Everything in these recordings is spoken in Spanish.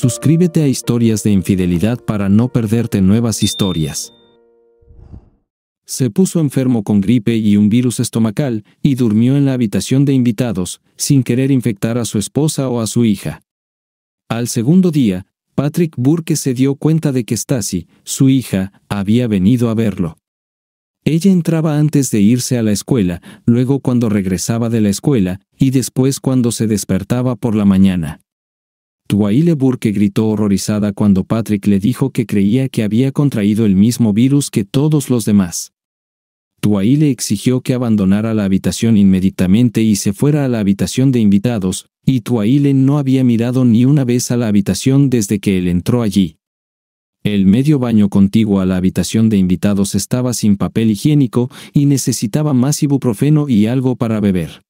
Suscríbete a Historias de Infidelidad para no perderte nuevas historias. Se puso enfermo con gripe y un virus estomacal, y durmió en la habitación de invitados, sin querer infectar a su esposa o a su hija. Al segundo día, Patrick Burke se dio cuenta de que Stacy, su hija, había venido a verlo. Ella entraba antes de irse a la escuela, luego cuando regresaba de la escuela, y después cuando se despertaba por la mañana. Tuahile Burke gritó horrorizada cuando Patrick le dijo que creía que había contraído el mismo virus que todos los demás. Tuaile exigió que abandonara la habitación inmediatamente y se fuera a la habitación de invitados, y Tuaile no había mirado ni una vez a la habitación desde que él entró allí. El medio baño contiguo a la habitación de invitados estaba sin papel higiénico y necesitaba más ibuprofeno y algo para beber.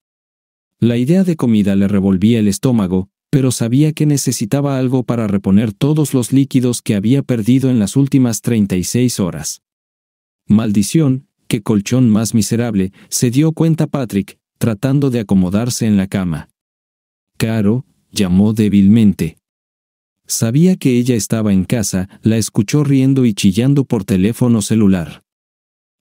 La idea de comida le revolvía el estómago, pero sabía que necesitaba algo para reponer todos los líquidos que había perdido en las últimas 36 horas. Maldición, qué colchón más miserable, se dio cuenta Patrick, tratando de acomodarse en la cama. Caro, llamó débilmente. Sabía que ella estaba en casa, la escuchó riendo y chillando por teléfono celular.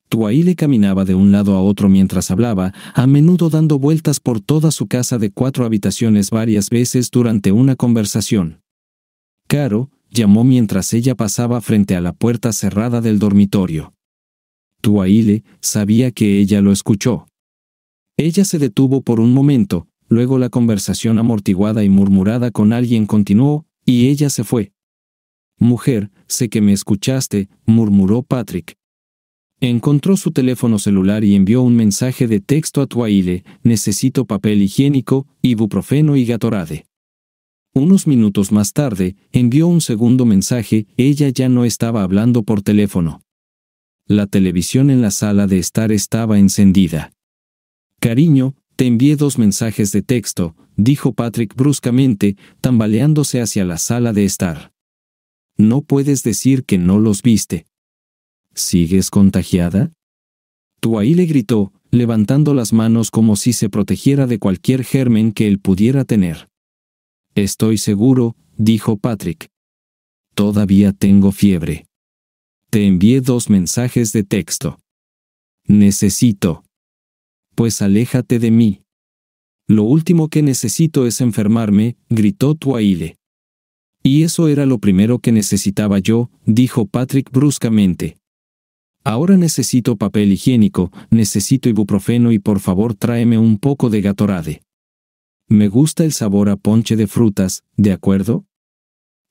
Tuaile caminaba de un lado a otro mientras hablaba, a menudo dando vueltas por toda su casa de cuatro habitaciones varias veces durante una conversación. Caro, llamó mientras ella pasaba frente a la puerta cerrada del dormitorio. Tuaile sabía que ella lo escuchó. Ella se detuvo por un momento, luego la conversación amortiguada y murmurada con alguien continuó, y ella se fue. Mujer, sé que me escuchaste, murmuró Patrick. Encontró su teléfono celular y envió un mensaje de texto a Tuaile, necesito papel higiénico, ibuprofeno y gatorade. Unos minutos más tarde, envió un segundo mensaje, ella ya no estaba hablando por teléfono. La televisión en la sala de estar estaba encendida. Cariño, te envié dos mensajes de texto, dijo Patrick bruscamente, tambaleándose hacia la sala de estar. No puedes decir que no los viste. ¿Sigues contagiada? Tuaile gritó, levantando las manos como si se protegiera de cualquier germen que él pudiera tener. Estoy seguro, dijo Patrick. Todavía tengo fiebre. Te envié dos mensajes de texto. Necesito. Pues aléjate de mí. Lo último que necesito es enfermarme, gritó Tuaile. Y eso era lo primero que necesitaba yo, dijo Patrick bruscamente. Ahora necesito papel higiénico, necesito ibuprofeno y por favor tráeme un poco de Gatorade. Me gusta el sabor a ponche de frutas, ¿de acuerdo?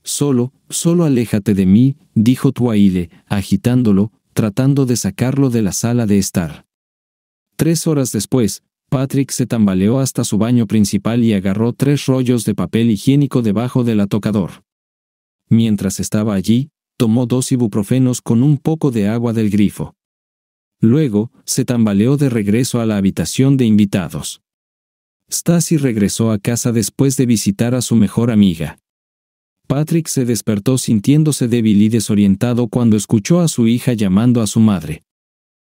Solo, solo aléjate de mí, dijo Tuaide, agitándolo, tratando de sacarlo de la sala de estar. Tres horas después, Patrick se tambaleó hasta su baño principal y agarró tres rollos de papel higiénico debajo del atocador. Mientras estaba allí, tomó dos ibuprofenos con un poco de agua del grifo. Luego, se tambaleó de regreso a la habitación de invitados. Stacy regresó a casa después de visitar a su mejor amiga. Patrick se despertó sintiéndose débil y desorientado cuando escuchó a su hija llamando a su madre.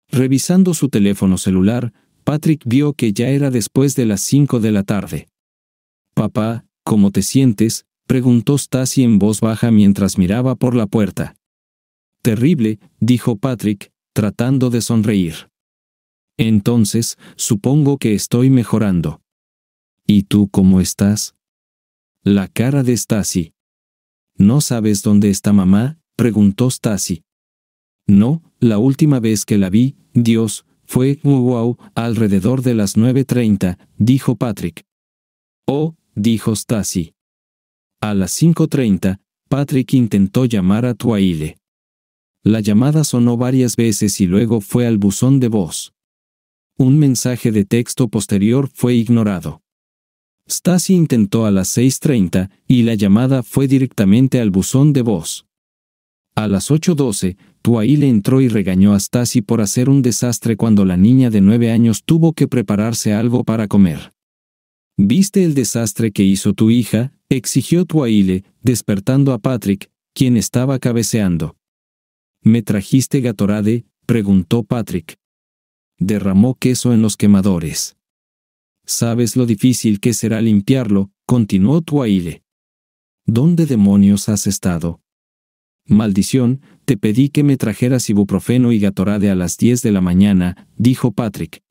Revisando su teléfono celular, Patrick vio que ya era después de las cinco de la tarde. Papá, ¿cómo te sientes? preguntó Stacy en voz baja mientras miraba por la puerta. Terrible, dijo Patrick, tratando de sonreír. Entonces, supongo que estoy mejorando. ¿Y tú cómo estás? La cara de Stacy. ¿No sabes dónde está mamá? preguntó Stacy. No, la última vez que la vi, Dios, fue, wow, alrededor de las 9.30, dijo Patrick. Oh, dijo Stacy. A las 5.30, Patrick intentó llamar a Tuaile. La llamada sonó varias veces y luego fue al buzón de voz. Un mensaje de texto posterior fue ignorado. Stacy intentó a las 6.30 y la llamada fue directamente al buzón de voz. A las 8.12, Tuaile entró y regañó a Stacy por hacer un desastre cuando la niña de 9 años tuvo que prepararse algo para comer. ¿Viste el desastre que hizo tu hija? exigió Tuaile, despertando a Patrick, quien estaba cabeceando. ¿Me trajiste gatorade? preguntó Patrick. Derramó queso en los quemadores. ¿Sabes lo difícil que será limpiarlo? continuó Tuaile. ¿Dónde demonios has estado? Maldición, te pedí que me trajeras ibuprofeno y gatorade a las 10 de la mañana, dijo Patrick.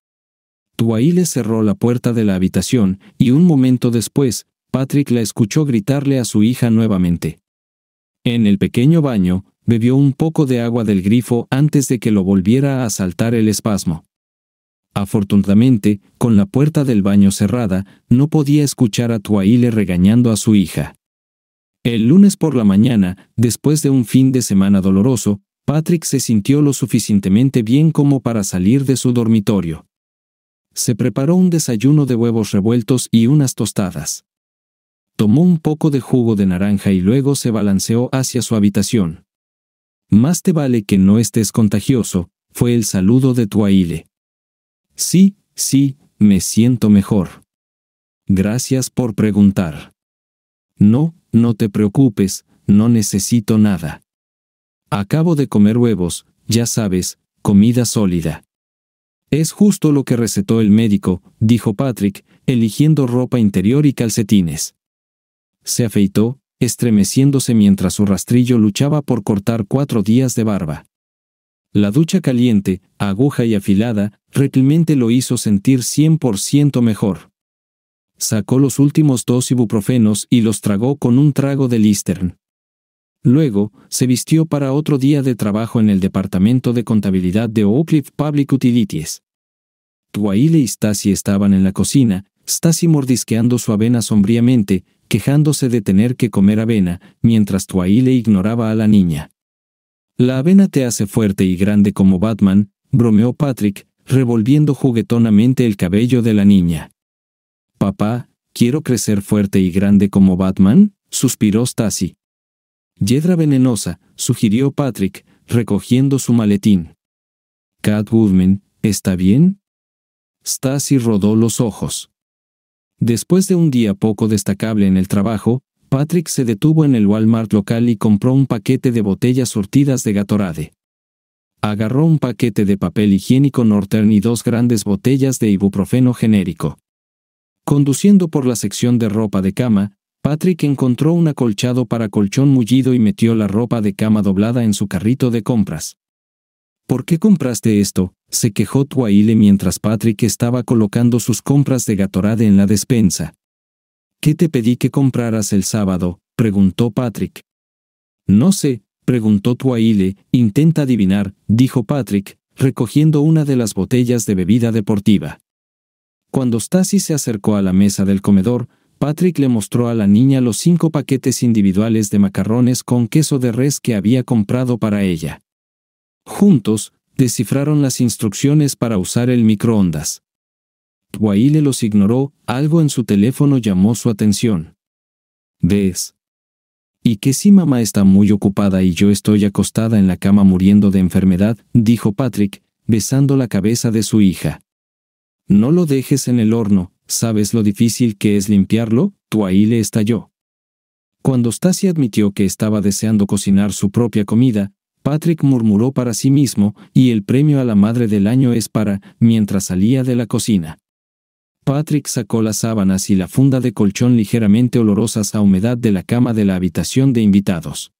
Tuahile cerró la puerta de la habitación, y un momento después, Patrick la escuchó gritarle a su hija nuevamente. En el pequeño baño, bebió un poco de agua del grifo antes de que lo volviera a asaltar el espasmo. Afortunadamente, con la puerta del baño cerrada, no podía escuchar a Tuahile regañando a su hija. El lunes por la mañana, después de un fin de semana doloroso, Patrick se sintió lo suficientemente bien como para salir de su dormitorio. Se preparó un desayuno de huevos revueltos y unas tostadas. Tomó un poco de jugo de naranja y luego se balanceó hacia su habitación. Más te vale que no estés contagioso, fue el saludo de Tuaile. Sí, sí, me siento mejor. Gracias por preguntar. No, no te preocupes, no necesito nada. Acabo de comer huevos, ya sabes, comida sólida. Es justo lo que recetó el médico, dijo Patrick, eligiendo ropa interior y calcetines. Se afeitó, estremeciéndose mientras su rastrillo luchaba por cortar cuatro días de barba. La ducha caliente, aguja y afilada, rétilmente lo hizo sentir 100% mejor. Sacó los últimos dos ibuprofenos y los tragó con un trago de Listern. Luego, se vistió para otro día de trabajo en el Departamento de Contabilidad de Oak Public Utilities. Twaile y Stacy estaban en la cocina, Stacy mordisqueando su avena sombríamente, quejándose de tener que comer avena, mientras Twaile ignoraba a la niña. La avena te hace fuerte y grande como Batman, bromeó Patrick, revolviendo juguetonamente el cabello de la niña. Papá, ¿quiero crecer fuerte y grande como Batman? suspiró Stacy. Yedra venenosa, sugirió Patrick, recogiendo su maletín. Cat Woodman, ¿está bien? Stacy rodó los ojos. Después de un día poco destacable en el trabajo, Patrick se detuvo en el Walmart local y compró un paquete de botellas surtidas de Gatorade. Agarró un paquete de papel higiénico Northern y dos grandes botellas de ibuprofeno genérico. Conduciendo por la sección de ropa de cama, Patrick encontró un acolchado para colchón mullido y metió la ropa de cama doblada en su carrito de compras. ¿Por qué compraste esto? se quejó Tuaile mientras Patrick estaba colocando sus compras de Gatorade en la despensa. ¿Qué te pedí que compraras el sábado? preguntó Patrick. No sé, preguntó Tuaile, intenta adivinar, dijo Patrick, recogiendo una de las botellas de bebida deportiva. Cuando Stacy se acercó a la mesa del comedor, Patrick le mostró a la niña los cinco paquetes individuales de macarrones con queso de res que había comprado para ella. Juntos, descifraron las instrucciones para usar el microondas. le los ignoró, algo en su teléfono llamó su atención. ¿Ves? Y que si mamá está muy ocupada y yo estoy acostada en la cama muriendo de enfermedad, dijo Patrick, besando la cabeza de su hija. No lo dejes en el horno, ¿sabes lo difícil que es limpiarlo? ahí le estalló. Cuando Stacy admitió que estaba deseando cocinar su propia comida, Patrick murmuró para sí mismo, y el premio a la madre del año es para, mientras salía de la cocina. Patrick sacó las sábanas y la funda de colchón ligeramente olorosas a humedad de la cama de la habitación de invitados.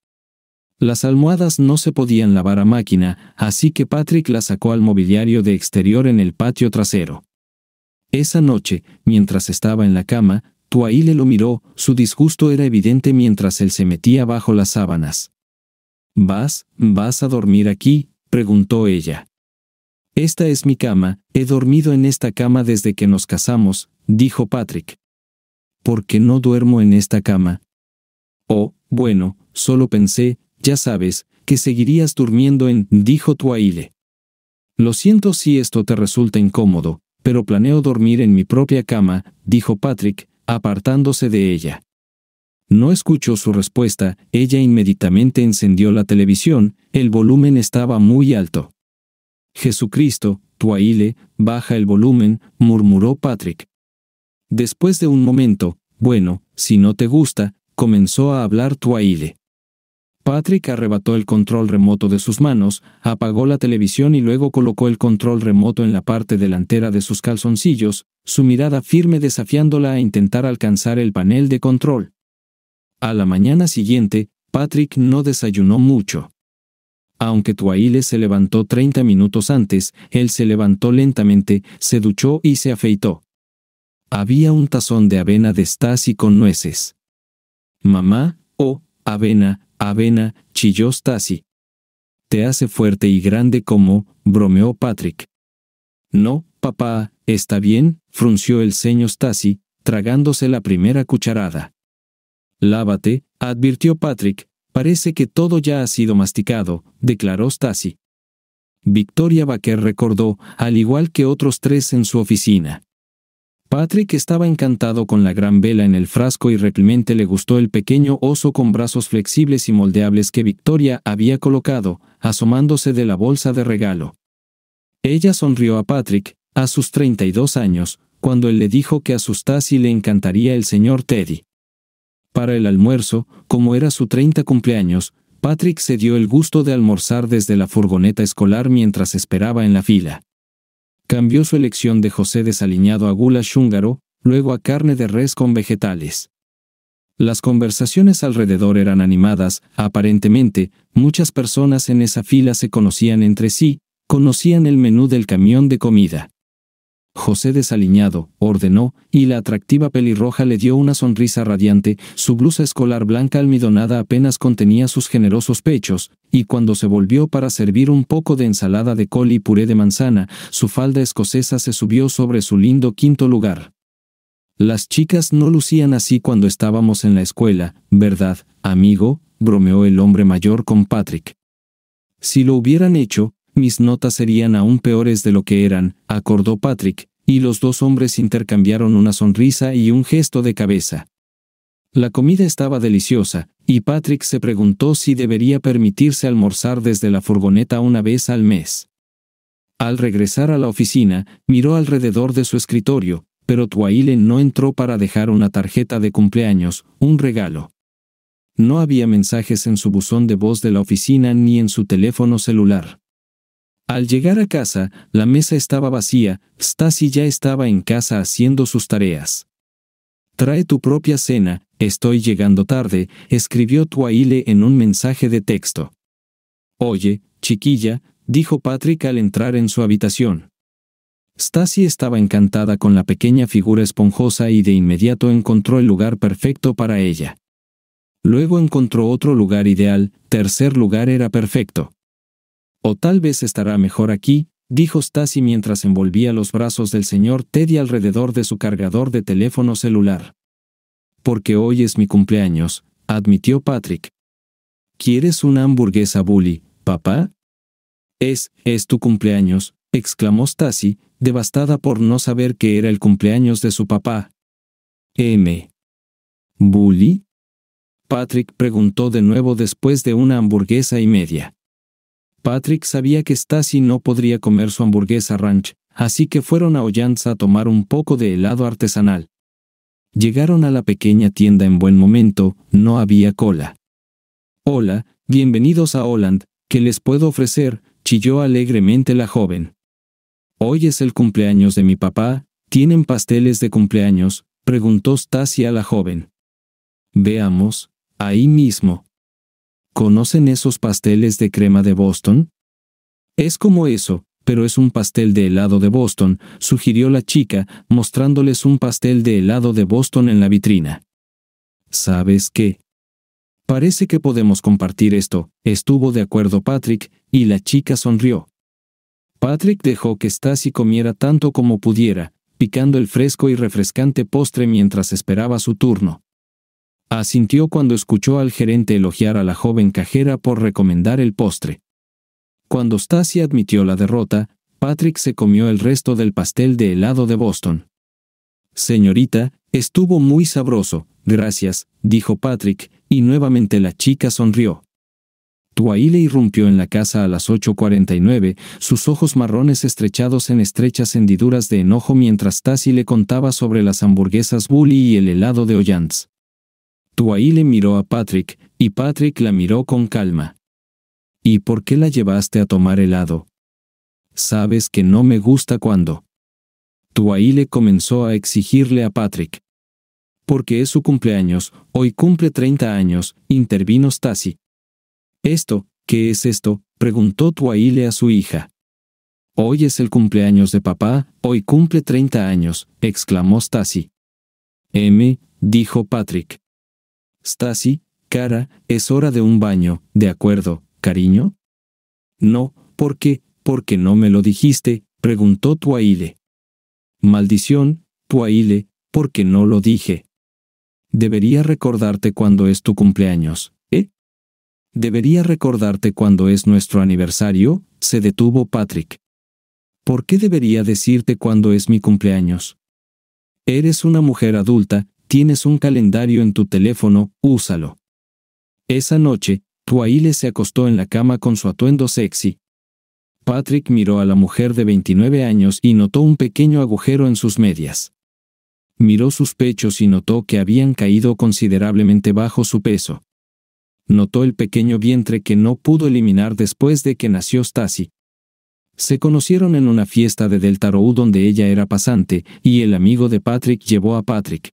Las almohadas no se podían lavar a máquina, así que Patrick las sacó al mobiliario de exterior en el patio trasero. Esa noche, mientras estaba en la cama, Tuaile lo miró, su disgusto era evidente mientras él se metía bajo las sábanas. ¿Vas, vas a dormir aquí? preguntó ella. Esta es mi cama, he dormido en esta cama desde que nos casamos, dijo Patrick. ¿Por qué no duermo en esta cama? Oh, bueno, solo pensé, ya sabes, que seguirías durmiendo en, dijo Tuaile. Lo siento si esto te resulta incómodo, pero planeo dormir en mi propia cama, dijo Patrick, apartándose de ella. No escuchó su respuesta, ella inmediatamente encendió la televisión, el volumen estaba muy alto. Jesucristo, Tuaile, baja el volumen, murmuró Patrick. Después de un momento, bueno, si no te gusta, comenzó a hablar Tuaile. Patrick arrebató el control remoto de sus manos, apagó la televisión y luego colocó el control remoto en la parte delantera de sus calzoncillos, su mirada firme desafiándola a intentar alcanzar el panel de control. A la mañana siguiente, Patrick no desayunó mucho. Aunque Tuaile se levantó 30 minutos antes, él se levantó lentamente, se duchó y se afeitó. Había un tazón de avena de Stasi con nueces. Mamá, oh, avena, avena, chilló Stasi. Te hace fuerte y grande como, bromeó Patrick. No, papá, está bien, frunció el ceño Stasi, tragándose la primera cucharada. Lávate, advirtió Patrick, parece que todo ya ha sido masticado, declaró Stasi. Victoria Baker recordó, al igual que otros tres en su oficina. Patrick estaba encantado con la gran vela en el frasco y replemente le gustó el pequeño oso con brazos flexibles y moldeables que Victoria había colocado, asomándose de la bolsa de regalo. Ella sonrió a Patrick, a sus 32 años, cuando él le dijo que asustase y le encantaría el señor Teddy. Para el almuerzo, como era su 30 cumpleaños, Patrick se dio el gusto de almorzar desde la furgoneta escolar mientras esperaba en la fila cambió su elección de José desaliñado a gula húngaro, luego a carne de res con vegetales. Las conversaciones alrededor eran animadas, aparentemente, muchas personas en esa fila se conocían entre sí, conocían el menú del camión de comida. José desaliñado, ordenó, y la atractiva pelirroja le dio una sonrisa radiante, su blusa escolar blanca almidonada apenas contenía sus generosos pechos, y cuando se volvió para servir un poco de ensalada de col y puré de manzana, su falda escocesa se subió sobre su lindo quinto lugar. Las chicas no lucían así cuando estábamos en la escuela, ¿verdad, amigo? bromeó el hombre mayor con Patrick. Si lo hubieran hecho, mis notas serían aún peores de lo que eran, acordó Patrick, y los dos hombres intercambiaron una sonrisa y un gesto de cabeza. La comida estaba deliciosa, y Patrick se preguntó si debería permitirse almorzar desde la furgoneta una vez al mes. Al regresar a la oficina, miró alrededor de su escritorio, pero Twaile no entró para dejar una tarjeta de cumpleaños, un regalo. No había mensajes en su buzón de voz de la oficina ni en su teléfono celular. Al llegar a casa, la mesa estaba vacía, Stacy ya estaba en casa haciendo sus tareas. Trae tu propia cena, estoy llegando tarde, escribió Tuaile en un mensaje de texto. Oye, chiquilla, dijo Patrick al entrar en su habitación. Stacy estaba encantada con la pequeña figura esponjosa y de inmediato encontró el lugar perfecto para ella. Luego encontró otro lugar ideal, tercer lugar era perfecto. O tal vez estará mejor aquí, dijo Stacy mientras envolvía los brazos del señor Teddy alrededor de su cargador de teléfono celular. Porque hoy es mi cumpleaños, admitió Patrick. ¿Quieres una hamburguesa bully, papá? Es, es tu cumpleaños, exclamó Stacy, devastada por no saber que era el cumpleaños de su papá. M. ¿Bully? Patrick preguntó de nuevo después de una hamburguesa y media. Patrick sabía que Stacy no podría comer su hamburguesa ranch, así que fueron a Ollanza a tomar un poco de helado artesanal. Llegaron a la pequeña tienda en buen momento, no había cola. Hola, bienvenidos a Holland, ¿qué les puedo ofrecer? chilló alegremente la joven. Hoy es el cumpleaños de mi papá, ¿tienen pasteles de cumpleaños? preguntó Stacy a la joven. Veamos, ahí mismo. ¿Conocen esos pasteles de crema de Boston? Es como eso, pero es un pastel de helado de Boston, sugirió la chica, mostrándoles un pastel de helado de Boston en la vitrina. ¿Sabes qué? Parece que podemos compartir esto, estuvo de acuerdo Patrick, y la chica sonrió. Patrick dejó que Stacy comiera tanto como pudiera, picando el fresco y refrescante postre mientras esperaba su turno. Asintió cuando escuchó al gerente elogiar a la joven cajera por recomendar el postre. Cuando Stacy admitió la derrota, Patrick se comió el resto del pastel de helado de Boston. Señorita, estuvo muy sabroso, gracias, dijo Patrick, y nuevamente la chica sonrió. Tuaile irrumpió en la casa a las 8.49, sus ojos marrones estrechados en estrechas hendiduras de enojo mientras Stacy le contaba sobre las hamburguesas Bully y el helado de Ollantz. Tuahile miró a Patrick, y Patrick la miró con calma. ¿Y por qué la llevaste a tomar helado? Sabes que no me gusta cuando. Tuahile comenzó a exigirle a Patrick. Porque es su cumpleaños, hoy cumple 30 años, intervino Stasi. ¿Esto, qué es esto? preguntó Tuahile a su hija. Hoy es el cumpleaños de papá, hoy cumple 30 años, exclamó Stasi. M, dijo Patrick. Stacy, cara, es hora de un baño, ¿de acuerdo, cariño? No, ¿por qué? Porque no me lo dijiste, preguntó Tuaile. Maldición, Tuaile, porque no lo dije. Debería recordarte cuando es tu cumpleaños, ¿eh? Debería recordarte cuando es nuestro aniversario, se detuvo Patrick. ¿Por qué debería decirte cuándo es mi cumpleaños? Eres una mujer adulta, Tienes un calendario en tu teléfono, úsalo. Esa noche, Tuaile se acostó en la cama con su atuendo sexy. Patrick miró a la mujer de 29 años y notó un pequeño agujero en sus medias. Miró sus pechos y notó que habían caído considerablemente bajo su peso. Notó el pequeño vientre que no pudo eliminar después de que nació Stacy. Se conocieron en una fiesta de Row donde ella era pasante, y el amigo de Patrick llevó a Patrick.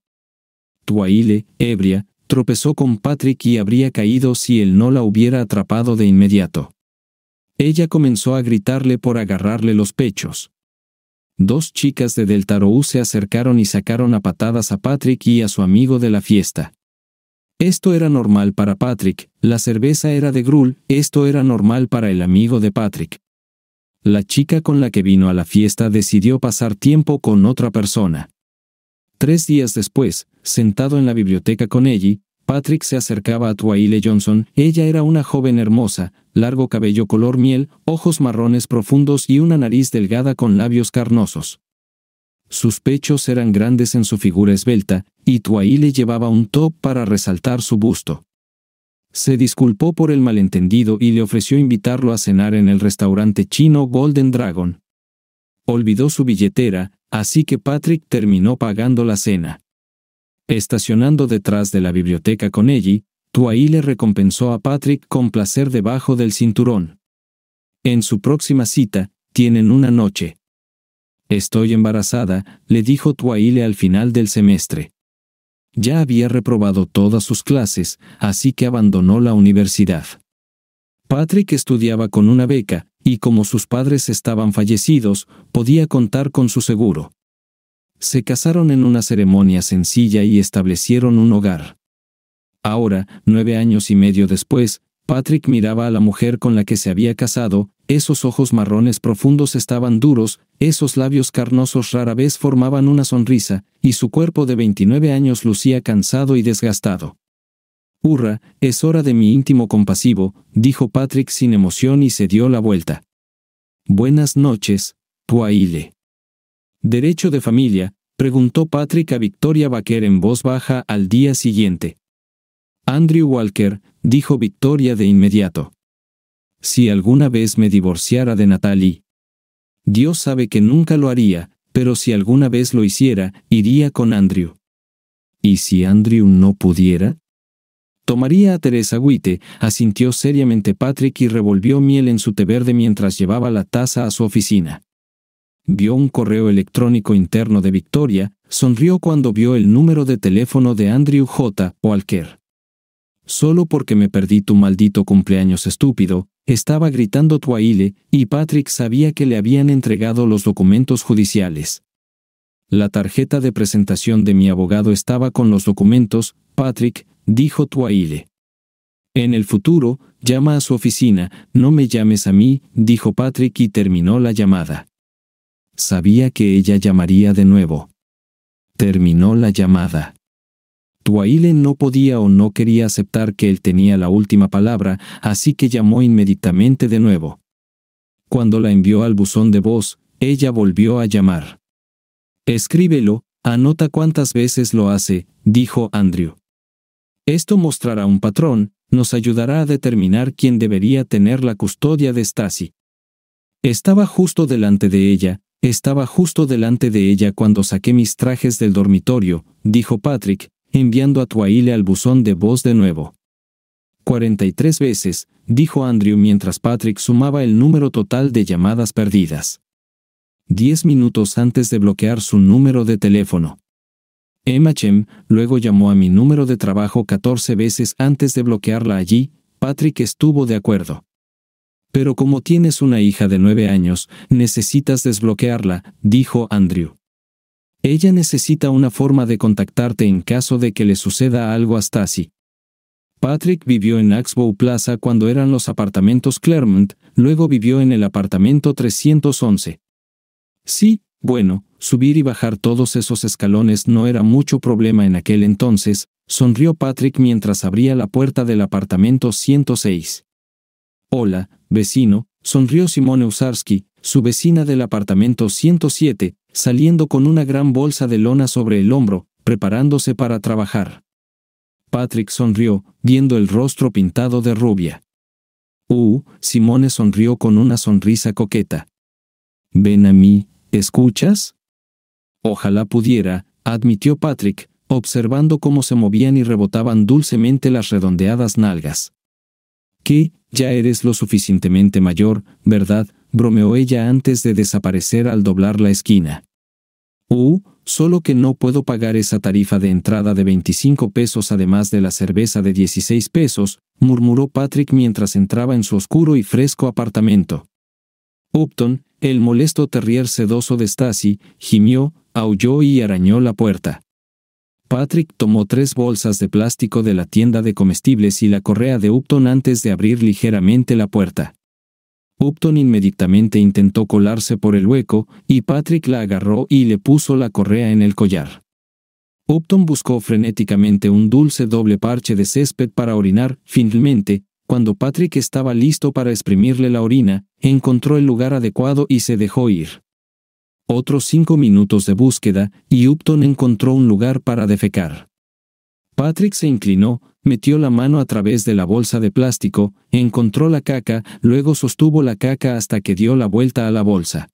Tuaile, ebria, tropezó con Patrick y habría caído si él no la hubiera atrapado de inmediato. Ella comenzó a gritarle por agarrarle los pechos. Dos chicas de Deltarou se acercaron y sacaron a patadas a Patrick y a su amigo de la fiesta. Esto era normal para Patrick, la cerveza era de Grull, esto era normal para el amigo de Patrick. La chica con la que vino a la fiesta decidió pasar tiempo con otra persona. Tres días después, Sentado en la biblioteca con ella, Patrick se acercaba a Twaile Johnson. Ella era una joven hermosa, largo cabello color miel, ojos marrones profundos y una nariz delgada con labios carnosos. Sus pechos eran grandes en su figura esbelta, y Twaile llevaba un top para resaltar su busto. Se disculpó por el malentendido y le ofreció invitarlo a cenar en el restaurante chino Golden Dragon. Olvidó su billetera, así que Patrick terminó pagando la cena. Estacionando detrás de la biblioteca con Ellie, Tuahile recompensó a Patrick con placer debajo del cinturón. En su próxima cita, tienen una noche. Estoy embarazada, le dijo Tuaile al final del semestre. Ya había reprobado todas sus clases, así que abandonó la universidad. Patrick estudiaba con una beca, y como sus padres estaban fallecidos, podía contar con su seguro. Se casaron en una ceremonia sencilla y establecieron un hogar. Ahora, nueve años y medio después, Patrick miraba a la mujer con la que se había casado, esos ojos marrones profundos estaban duros, esos labios carnosos rara vez formaban una sonrisa, y su cuerpo de 29 años lucía cansado y desgastado. Hurra, es hora de mi íntimo compasivo, dijo Patrick sin emoción y se dio la vuelta. Buenas noches, Puaile. Derecho de familia, preguntó Patrick a Victoria Baker en voz baja al día siguiente. Andrew Walker, dijo Victoria de inmediato. Si alguna vez me divorciara de Natalie. Dios sabe que nunca lo haría, pero si alguna vez lo hiciera, iría con Andrew. ¿Y si Andrew no pudiera? Tomaría a Teresa Witte, asintió seriamente Patrick y revolvió miel en su té verde mientras llevaba la taza a su oficina vio un correo electrónico interno de Victoria, sonrió cuando vio el número de teléfono de Andrew J. Walker. Solo porque me perdí tu maldito cumpleaños estúpido, estaba gritando Tuaile, y Patrick sabía que le habían entregado los documentos judiciales. La tarjeta de presentación de mi abogado estaba con los documentos, Patrick, dijo Tuaile. En el futuro, llama a su oficina, no me llames a mí, dijo Patrick y terminó la llamada. Sabía que ella llamaría de nuevo. Terminó la llamada. Tuailen no podía o no quería aceptar que él tenía la última palabra, así que llamó inmediatamente de nuevo. Cuando la envió al buzón de voz, ella volvió a llamar. Escríbelo, anota cuántas veces lo hace, dijo Andrew. Esto mostrará un patrón, nos ayudará a determinar quién debería tener la custodia de Stacy. Estaba justo delante de ella, estaba justo delante de ella cuando saqué mis trajes del dormitorio, dijo Patrick, enviando a Tuaile al buzón de voz de nuevo. 43 veces, dijo Andrew mientras Patrick sumaba el número total de llamadas perdidas. Diez minutos antes de bloquear su número de teléfono. Emma Chem luego llamó a mi número de trabajo 14 veces antes de bloquearla allí, Patrick estuvo de acuerdo. Pero como tienes una hija de nueve años, necesitas desbloquearla, dijo Andrew. Ella necesita una forma de contactarte en caso de que le suceda algo a Stacy. Patrick vivió en Axbow Plaza cuando eran los apartamentos Claremont, luego vivió en el apartamento 311. Sí, bueno, subir y bajar todos esos escalones no era mucho problema en aquel entonces, sonrió Patrick mientras abría la puerta del apartamento 106. Hola, vecino, sonrió Simone Usarsky, su vecina del apartamento 107, saliendo con una gran bolsa de lona sobre el hombro, preparándose para trabajar. Patrick sonrió, viendo el rostro pintado de rubia. Uh, Simone sonrió con una sonrisa coqueta. Ven a mí, ¿escuchas? Ojalá pudiera, admitió Patrick, observando cómo se movían y rebotaban dulcemente las redondeadas nalgas. Que Ya eres lo suficientemente mayor, ¿verdad? bromeó ella antes de desaparecer al doblar la esquina. Uh, solo que no puedo pagar esa tarifa de entrada de 25 pesos además de la cerveza de 16 pesos, murmuró Patrick mientras entraba en su oscuro y fresco apartamento. Upton, el molesto terrier sedoso de Stacy, gimió, aulló y arañó la puerta. Patrick tomó tres bolsas de plástico de la tienda de comestibles y la correa de Upton antes de abrir ligeramente la puerta. Upton inmediatamente intentó colarse por el hueco, y Patrick la agarró y le puso la correa en el collar. Upton buscó frenéticamente un dulce doble parche de césped para orinar, finalmente, cuando Patrick estaba listo para exprimirle la orina, encontró el lugar adecuado y se dejó ir. Otros cinco minutos de búsqueda, y Upton encontró un lugar para defecar. Patrick se inclinó, metió la mano a través de la bolsa de plástico, encontró la caca, luego sostuvo la caca hasta que dio la vuelta a la bolsa.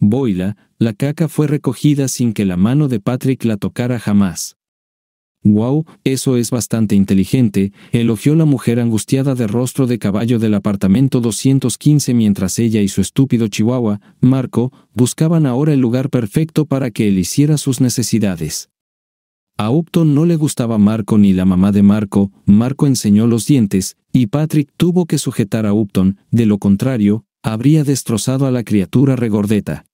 Boila, la caca fue recogida sin que la mano de Patrick la tocara jamás. Wow, eso es bastante inteligente, elogió la mujer angustiada de rostro de caballo del apartamento 215 mientras ella y su estúpido chihuahua, Marco, buscaban ahora el lugar perfecto para que él hiciera sus necesidades. A Upton no le gustaba Marco ni la mamá de Marco, Marco enseñó los dientes, y Patrick tuvo que sujetar a Upton, de lo contrario, habría destrozado a la criatura regordeta.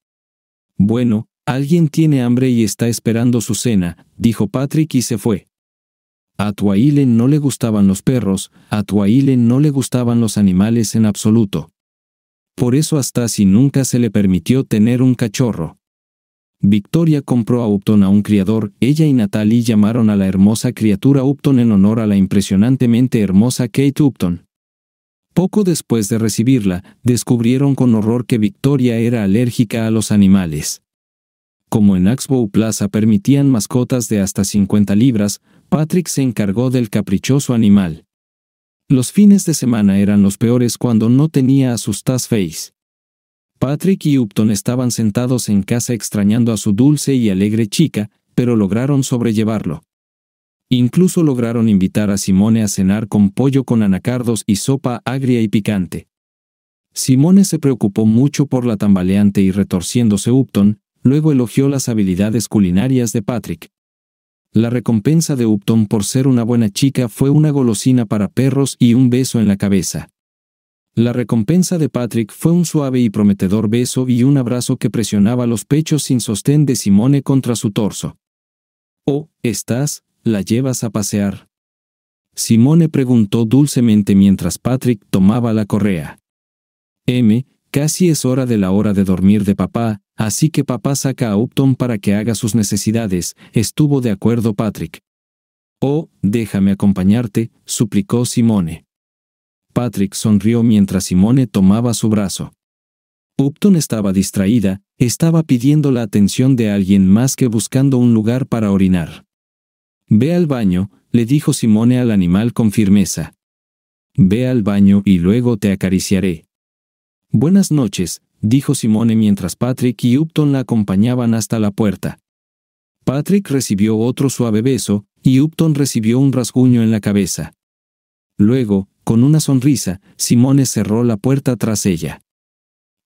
Bueno, Alguien tiene hambre y está esperando su cena, dijo Patrick y se fue. A no le gustaban los perros, a no le gustaban los animales en absoluto. Por eso hasta si nunca se le permitió tener un cachorro. Victoria compró a Upton a un criador, ella y Natalie llamaron a la hermosa criatura Upton en honor a la impresionantemente hermosa Kate Upton. Poco después de recibirla, descubrieron con horror que Victoria era alérgica a los animales como en Axbow Plaza permitían mascotas de hasta 50 libras, Patrick se encargó del caprichoso animal. Los fines de semana eran los peores cuando no tenía a sus Face. Patrick y Upton estaban sentados en casa extrañando a su dulce y alegre chica, pero lograron sobrellevarlo. Incluso lograron invitar a Simone a cenar con pollo con anacardos y sopa agria y picante. Simone se preocupó mucho por la tambaleante y retorciéndose Upton, Luego elogió las habilidades culinarias de Patrick. La recompensa de Upton por ser una buena chica fue una golosina para perros y un beso en la cabeza. La recompensa de Patrick fue un suave y prometedor beso y un abrazo que presionaba los pechos sin sostén de Simone contra su torso. Oh, estás, la llevas a pasear. Simone preguntó dulcemente mientras Patrick tomaba la correa. M, Casi es hora de la hora de dormir de papá, así que papá saca a Upton para que haga sus necesidades, estuvo de acuerdo Patrick. Oh, déjame acompañarte, suplicó Simone. Patrick sonrió mientras Simone tomaba su brazo. Upton estaba distraída, estaba pidiendo la atención de alguien más que buscando un lugar para orinar. Ve al baño, le dijo Simone al animal con firmeza. Ve al baño y luego te acariciaré. Buenas noches, dijo Simone mientras Patrick y Upton la acompañaban hasta la puerta. Patrick recibió otro suave beso, y Upton recibió un rasguño en la cabeza. Luego, con una sonrisa, Simone cerró la puerta tras ella.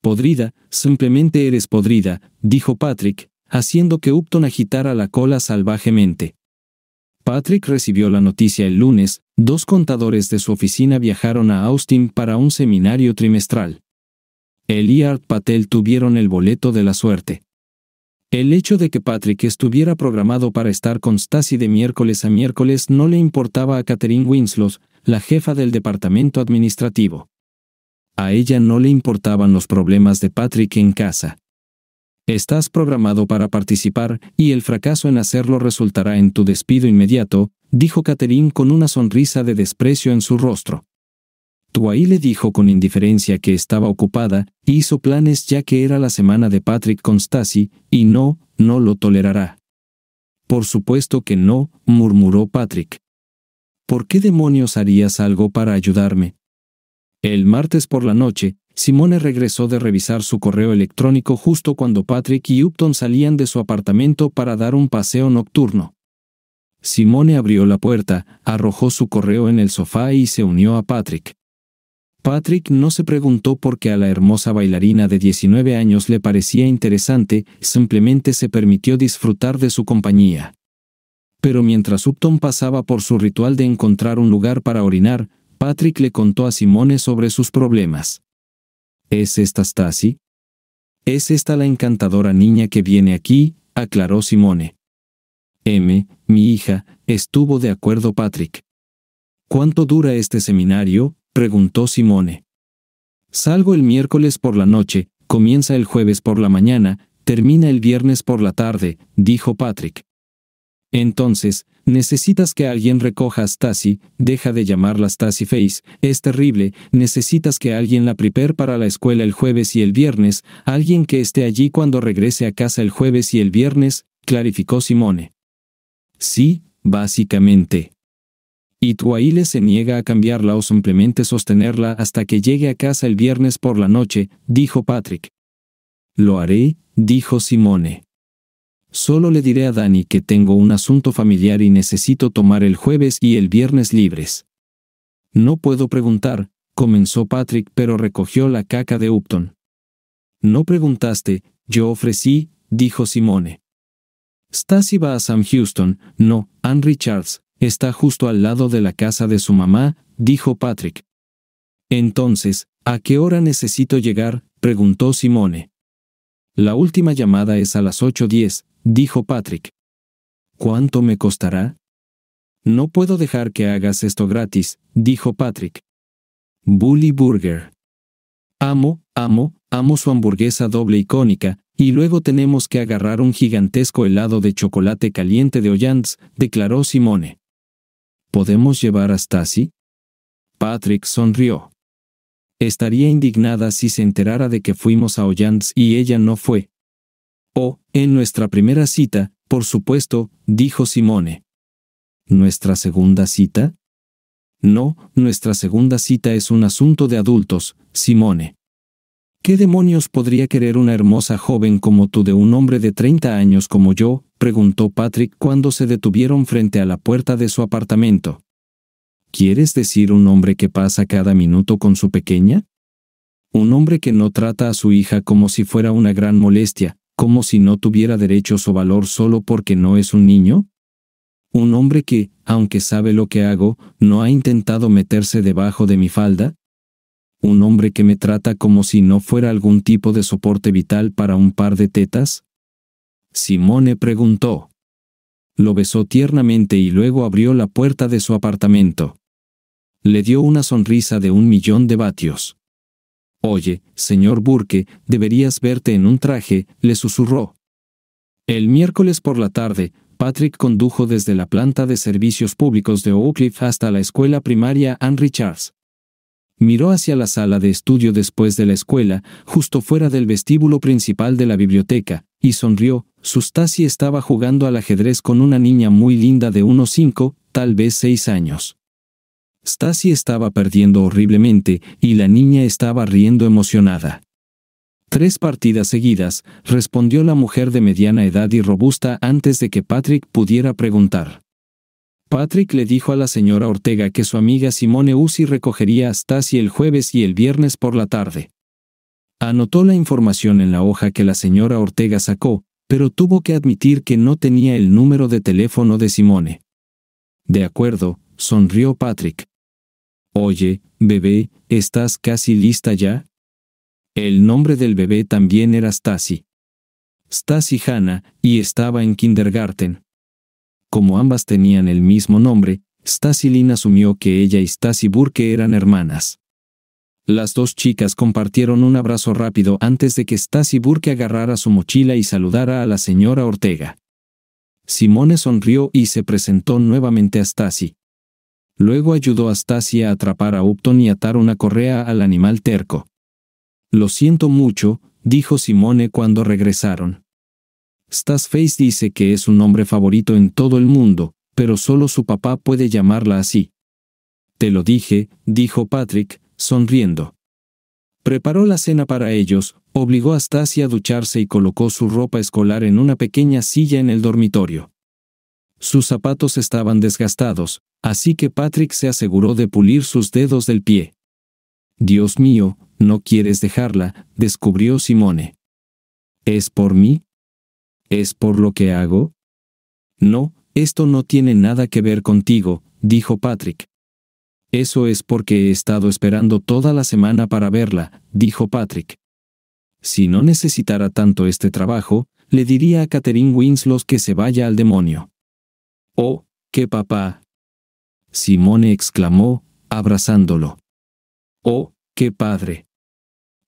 Podrida, simplemente eres podrida, dijo Patrick, haciendo que Upton agitara la cola salvajemente. Patrick recibió la noticia el lunes, dos contadores de su oficina viajaron a Austin para un seminario trimestral. El Patel tuvieron el boleto de la suerte. El hecho de que Patrick estuviera programado para estar con Stacy de miércoles a miércoles no le importaba a Catherine Winslow, la jefa del departamento administrativo. A ella no le importaban los problemas de Patrick en casa. Estás programado para participar, y el fracaso en hacerlo resultará en tu despido inmediato, dijo Catherine con una sonrisa de desprecio en su rostro. Tuaí le dijo con indiferencia que estaba ocupada, hizo planes ya que era la semana de Patrick con y no, no lo tolerará. Por supuesto que no, murmuró Patrick. ¿Por qué demonios harías algo para ayudarme? El martes por la noche, Simone regresó de revisar su correo electrónico justo cuando Patrick y Upton salían de su apartamento para dar un paseo nocturno. Simone abrió la puerta, arrojó su correo en el sofá y se unió a Patrick. Patrick no se preguntó por qué a la hermosa bailarina de 19 años le parecía interesante, simplemente se permitió disfrutar de su compañía. Pero mientras Upton pasaba por su ritual de encontrar un lugar para orinar, Patrick le contó a Simone sobre sus problemas. ¿Es esta Stacy? Es esta la encantadora niña que viene aquí, aclaró Simone. M, mi hija, estuvo de acuerdo Patrick. ¿Cuánto dura este seminario? preguntó Simone. Salgo el miércoles por la noche, comienza el jueves por la mañana, termina el viernes por la tarde, dijo Patrick. Entonces, necesitas que alguien recoja a Stacy, deja de llamarla Stacy Face, es terrible, necesitas que alguien la prepare para la escuela el jueves y el viernes, alguien que esté allí cuando regrese a casa el jueves y el viernes, clarificó Simone. Sí, básicamente y le se niega a cambiarla o simplemente sostenerla hasta que llegue a casa el viernes por la noche, dijo Patrick. Lo haré, dijo Simone. Solo le diré a Dani que tengo un asunto familiar y necesito tomar el jueves y el viernes libres. No puedo preguntar, comenzó Patrick, pero recogió la caca de Upton. No preguntaste, yo ofrecí, dijo Simone. Stacy va a Sam Houston, no, Anne Richards, Está justo al lado de la casa de su mamá, dijo Patrick. Entonces, ¿a qué hora necesito llegar? preguntó Simone. La última llamada es a las 8.10, dijo Patrick. ¿Cuánto me costará? No puedo dejar que hagas esto gratis, dijo Patrick. Bully Burger. Amo, amo, amo su hamburguesa doble icónica, y luego tenemos que agarrar un gigantesco helado de chocolate caliente de Ollantz, declaró Simone. ¿Podemos llevar a Stacy? Patrick sonrió. Estaría indignada si se enterara de que fuimos a Ollantz y ella no fue. Oh, en nuestra primera cita, por supuesto, dijo Simone. ¿Nuestra segunda cita? No, nuestra segunda cita es un asunto de adultos, Simone. ¿Qué demonios podría querer una hermosa joven como tú de un hombre de 30 años como yo, preguntó Patrick cuando se detuvieron frente a la puerta de su apartamento. ¿Quieres decir un hombre que pasa cada minuto con su pequeña? Un hombre que no trata a su hija como si fuera una gran molestia, como si no tuviera derechos o valor solo porque no es un niño? Un hombre que, aunque sabe lo que hago, no ha intentado meterse debajo de mi falda? Un hombre que me trata como si no fuera algún tipo de soporte vital para un par de tetas? Simone preguntó. Lo besó tiernamente y luego abrió la puerta de su apartamento. Le dio una sonrisa de un millón de vatios. Oye, señor Burke, deberías verte en un traje, le susurró. El miércoles por la tarde, Patrick condujo desde la planta de servicios públicos de Oakley hasta la escuela primaria Henry Richards. Miró hacia la sala de estudio después de la escuela, justo fuera del vestíbulo principal de la biblioteca, y sonrió, Sustasi estaba jugando al ajedrez con una niña muy linda de unos cinco, tal vez seis años. Stasi estaba perdiendo horriblemente y la niña estaba riendo emocionada. Tres partidas seguidas, respondió la mujer de mediana edad y robusta antes de que Patrick pudiera preguntar. Patrick le dijo a la señora Ortega que su amiga Simone Uzi recogería a Stasi el jueves y el viernes por la tarde. Anotó la información en la hoja que la señora Ortega sacó, pero tuvo que admitir que no tenía el número de teléfono de Simone. De acuerdo, sonrió Patrick. Oye, bebé, ¿estás casi lista ya? El nombre del bebé también era Stacy. Stacy Hanna, y estaba en kindergarten. Como ambas tenían el mismo nombre, Stacy Lynn asumió que ella y Stacy Burke eran hermanas. Las dos chicas compartieron un abrazo rápido antes de que Stacy Burke agarrara su mochila y saludara a la señora Ortega. Simone sonrió y se presentó nuevamente a Stacy. Luego ayudó a Stacy a atrapar a Upton y atar una correa al animal terco. Lo siento mucho, dijo Simone cuando regresaron. Stassface dice que es un hombre favorito en todo el mundo, pero solo su papá puede llamarla así. Te lo dije, dijo Patrick, sonriendo. Preparó la cena para ellos, obligó a Stacy a ducharse y colocó su ropa escolar en una pequeña silla en el dormitorio. Sus zapatos estaban desgastados, así que Patrick se aseguró de pulir sus dedos del pie. Dios mío, no quieres dejarla, descubrió Simone. ¿Es por mí? ¿Es por lo que hago? No, esto no tiene nada que ver contigo, dijo Patrick. Eso es porque he estado esperando toda la semana para verla, dijo Patrick. Si no necesitara tanto este trabajo, le diría a Catherine Winslow que se vaya al demonio. Oh, qué papá. Simone exclamó, abrazándolo. Oh, qué padre.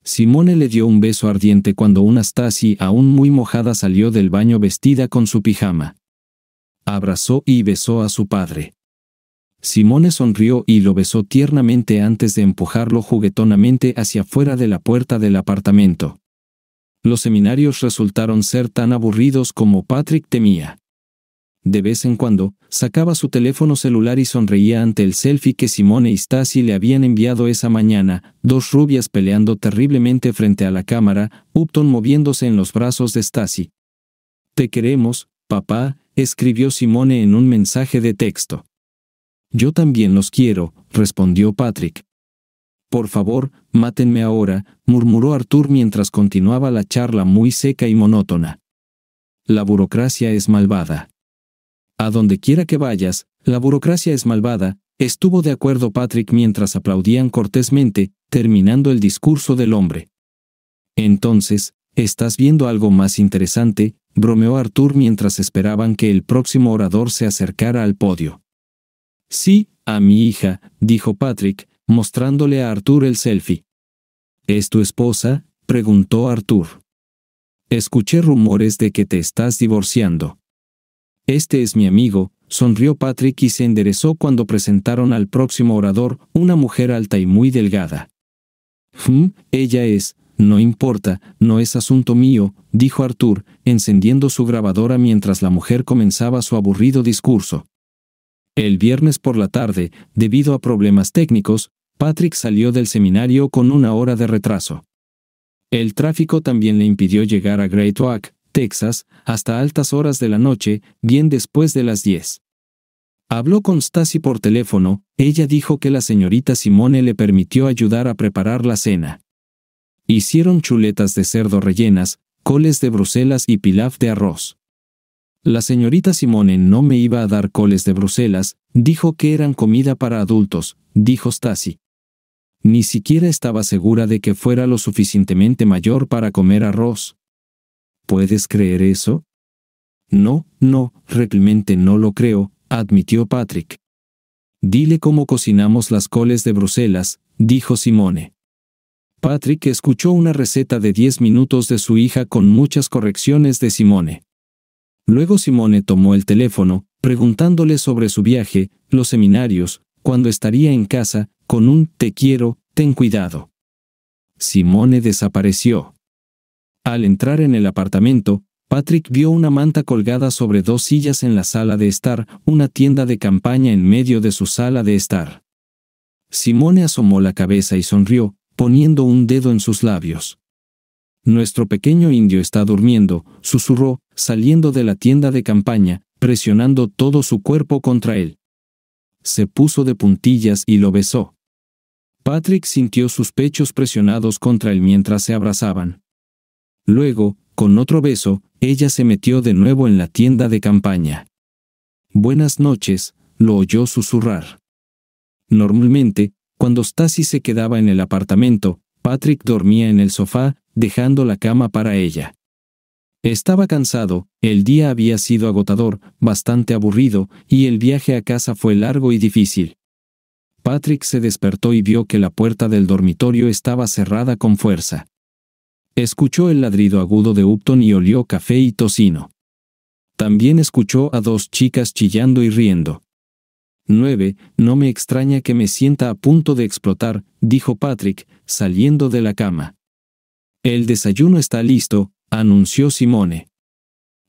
Simone le dio un beso ardiente cuando una Stasi aún muy mojada salió del baño vestida con su pijama. Abrazó y besó a su padre. Simone sonrió y lo besó tiernamente antes de empujarlo juguetonamente hacia fuera de la puerta del apartamento. Los seminarios resultaron ser tan aburridos como Patrick temía. De vez en cuando, sacaba su teléfono celular y sonreía ante el selfie que Simone y Stacy le habían enviado esa mañana, dos rubias peleando terriblemente frente a la cámara, Upton moviéndose en los brazos de Stacy. Te queremos, papá, escribió Simone en un mensaje de texto. Yo también los quiero, respondió Patrick. Por favor, mátenme ahora, murmuró Arthur mientras continuaba la charla muy seca y monótona. La burocracia es malvada. A donde quiera que vayas, la burocracia es malvada, estuvo de acuerdo Patrick mientras aplaudían cortésmente, terminando el discurso del hombre. Entonces, ¿estás viendo algo más interesante? bromeó Arthur mientras esperaban que el próximo orador se acercara al podio. Sí, a mi hija, dijo Patrick, mostrándole a Arthur el selfie. ¿Es tu esposa? preguntó Arthur. Escuché rumores de que te estás divorciando. Este es mi amigo, sonrió Patrick y se enderezó cuando presentaron al próximo orador, una mujer alta y muy delgada. Hmm, ella es, no importa, no es asunto mío, dijo Arthur, encendiendo su grabadora mientras la mujer comenzaba su aburrido discurso. El viernes por la tarde, debido a problemas técnicos, Patrick salió del seminario con una hora de retraso. El tráfico también le impidió llegar a Great Oak, Texas, hasta altas horas de la noche, bien después de las 10. Habló con Stacy por teléfono, ella dijo que la señorita Simone le permitió ayudar a preparar la cena. Hicieron chuletas de cerdo rellenas, coles de Bruselas y pilaf de arroz. La señorita Simone no me iba a dar coles de Bruselas, dijo que eran comida para adultos, dijo Stasi. Ni siquiera estaba segura de que fuera lo suficientemente mayor para comer arroz. ¿Puedes creer eso? No, no, realmente no lo creo, admitió Patrick. Dile cómo cocinamos las coles de Bruselas, dijo Simone. Patrick escuchó una receta de 10 minutos de su hija con muchas correcciones de Simone. Luego Simone tomó el teléfono, preguntándole sobre su viaje, los seminarios, cuando estaría en casa, con un te quiero, ten cuidado. Simone desapareció. Al entrar en el apartamento, Patrick vio una manta colgada sobre dos sillas en la sala de estar, una tienda de campaña en medio de su sala de estar. Simone asomó la cabeza y sonrió, poniendo un dedo en sus labios. Nuestro pequeño indio está durmiendo, susurró, saliendo de la tienda de campaña, presionando todo su cuerpo contra él. Se puso de puntillas y lo besó. Patrick sintió sus pechos presionados contra él mientras se abrazaban. Luego, con otro beso, ella se metió de nuevo en la tienda de campaña. Buenas noches, lo oyó susurrar. Normalmente, cuando Stacy se quedaba en el apartamento, Patrick dormía en el sofá, dejando la cama para ella. Estaba cansado, el día había sido agotador, bastante aburrido, y el viaje a casa fue largo y difícil. Patrick se despertó y vio que la puerta del dormitorio estaba cerrada con fuerza. Escuchó el ladrido agudo de Upton y olió café y tocino. También escuchó a dos chicas chillando y riendo. «Nueve, No me extraña que me sienta a punto de explotar, dijo Patrick, saliendo de la cama. El desayuno está listo, anunció Simone.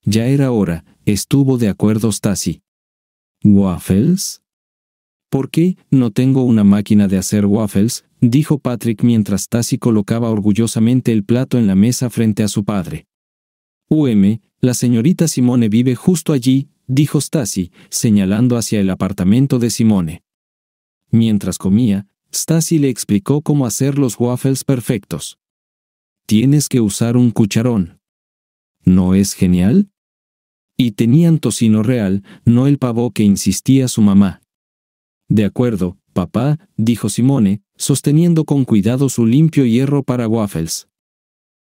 Ya era hora, estuvo de acuerdo Stasi. ¿Waffles? ¿Por qué no tengo una máquina de hacer waffles? dijo Patrick mientras Stasi colocaba orgullosamente el plato en la mesa frente a su padre. UM, la señorita Simone vive justo allí, dijo Stasi, señalando hacia el apartamento de Simone. Mientras comía, Stasi le explicó cómo hacer los waffles perfectos tienes que usar un cucharón. ¿No es genial? Y tenían tocino real, no el pavo que insistía su mamá. De acuerdo, papá, dijo Simone, sosteniendo con cuidado su limpio hierro para waffles.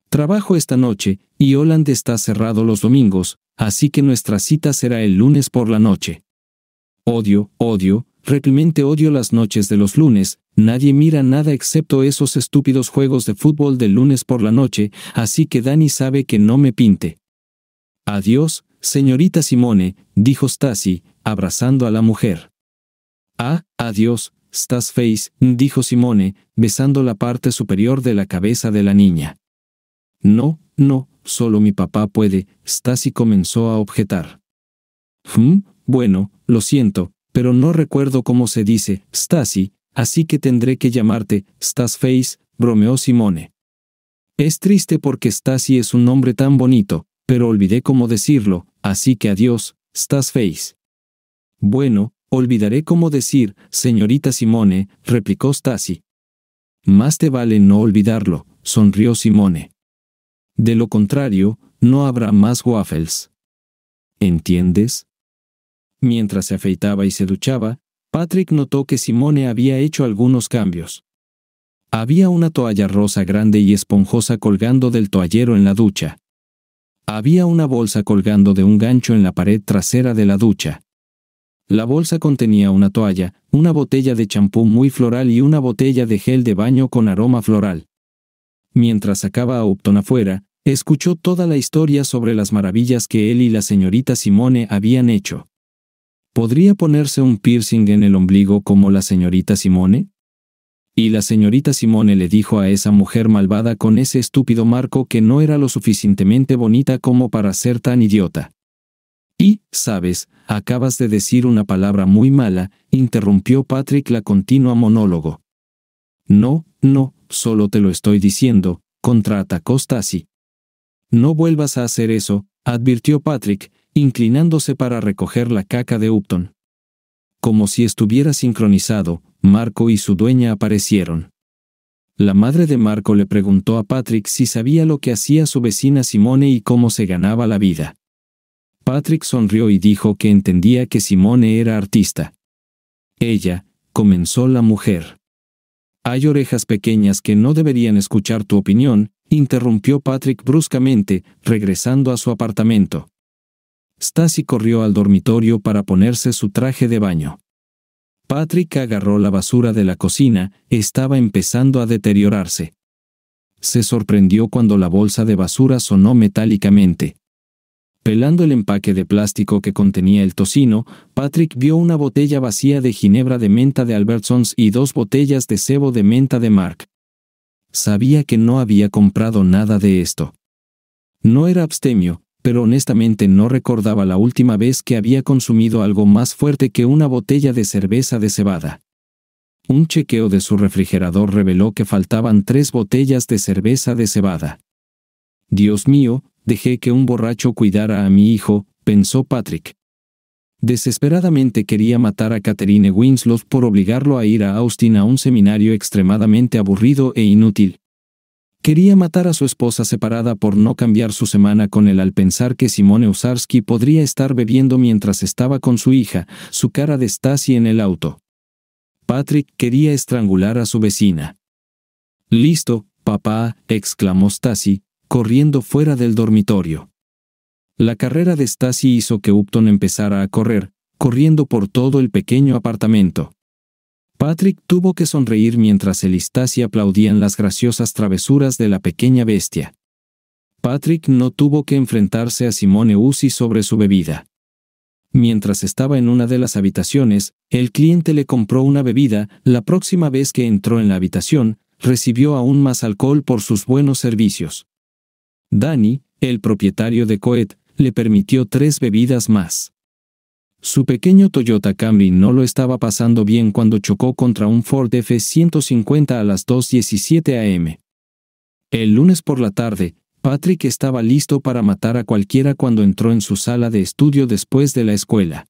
Trabajo esta noche, y Holland está cerrado los domingos, así que nuestra cita será el lunes por la noche. Odio, odio, reprimente odio las noches de los lunes, Nadie mira nada excepto esos estúpidos juegos de fútbol del lunes por la noche, así que Dani sabe que no me pinte. Adiós, señorita Simone, dijo Stasi, abrazando a la mujer. Ah, adiós, face, dijo Simone, besando la parte superior de la cabeza de la niña. No, no, solo mi papá puede, Stasi comenzó a objetar. Hmm, bueno, lo siento, pero no recuerdo cómo se dice, Stasi, Así que tendré que llamarte Stasface, bromeó Simone. Es triste porque Stasi es un nombre tan bonito, pero olvidé cómo decirlo, así que adiós, Stasface. Bueno, olvidaré cómo decir, señorita Simone, replicó Stasi. Más te vale no olvidarlo, sonrió Simone. De lo contrario, no habrá más waffles. ¿Entiendes? Mientras se afeitaba y se duchaba, Patrick notó que Simone había hecho algunos cambios. Había una toalla rosa grande y esponjosa colgando del toallero en la ducha. Había una bolsa colgando de un gancho en la pared trasera de la ducha. La bolsa contenía una toalla, una botella de champú muy floral y una botella de gel de baño con aroma floral. Mientras sacaba a Upton afuera, escuchó toda la historia sobre las maravillas que él y la señorita Simone habían hecho. ¿Podría ponerse un piercing en el ombligo como la señorita Simone? Y la señorita Simone le dijo a esa mujer malvada con ese estúpido marco que no era lo suficientemente bonita como para ser tan idiota. Y, sabes, acabas de decir una palabra muy mala, interrumpió Patrick la continua monólogo. No, no, solo te lo estoy diciendo, contrata Costasi. No vuelvas a hacer eso, advirtió Patrick, inclinándose para recoger la caca de Upton. Como si estuviera sincronizado, Marco y su dueña aparecieron. La madre de Marco le preguntó a Patrick si sabía lo que hacía su vecina Simone y cómo se ganaba la vida. Patrick sonrió y dijo que entendía que Simone era artista. Ella, comenzó la mujer. Hay orejas pequeñas que no deberían escuchar tu opinión, interrumpió Patrick bruscamente, regresando a su apartamento. Stacy corrió al dormitorio para ponerse su traje de baño. Patrick agarró la basura de la cocina, estaba empezando a deteriorarse. Se sorprendió cuando la bolsa de basura sonó metálicamente. Pelando el empaque de plástico que contenía el tocino, Patrick vio una botella vacía de ginebra de menta de Albertsons y dos botellas de cebo de menta de Mark. Sabía que no había comprado nada de esto. No era abstemio, pero honestamente no recordaba la última vez que había consumido algo más fuerte que una botella de cerveza de cebada. Un chequeo de su refrigerador reveló que faltaban tres botellas de cerveza de cebada. Dios mío, dejé que un borracho cuidara a mi hijo, pensó Patrick. Desesperadamente quería matar a Catherine Winslow por obligarlo a ir a Austin a un seminario extremadamente aburrido e inútil. Quería matar a su esposa separada por no cambiar su semana con él al pensar que Simone Usarsky podría estar bebiendo mientras estaba con su hija, su cara de Stacy en el auto. Patrick quería estrangular a su vecina. Listo, papá, exclamó Stacy, corriendo fuera del dormitorio. La carrera de Stacy hizo que Upton empezara a correr, corriendo por todo el pequeño apartamento. Patrick tuvo que sonreír mientras Elistas y aplaudían las graciosas travesuras de la pequeña bestia. Patrick no tuvo que enfrentarse a Simone Uzi sobre su bebida. Mientras estaba en una de las habitaciones, el cliente le compró una bebida, la próxima vez que entró en la habitación, recibió aún más alcohol por sus buenos servicios. Danny, el propietario de Coet, le permitió tres bebidas más. Su pequeño Toyota Camry no lo estaba pasando bien cuando chocó contra un Ford F-150 a las 2.17 am. El lunes por la tarde, Patrick estaba listo para matar a cualquiera cuando entró en su sala de estudio después de la escuela.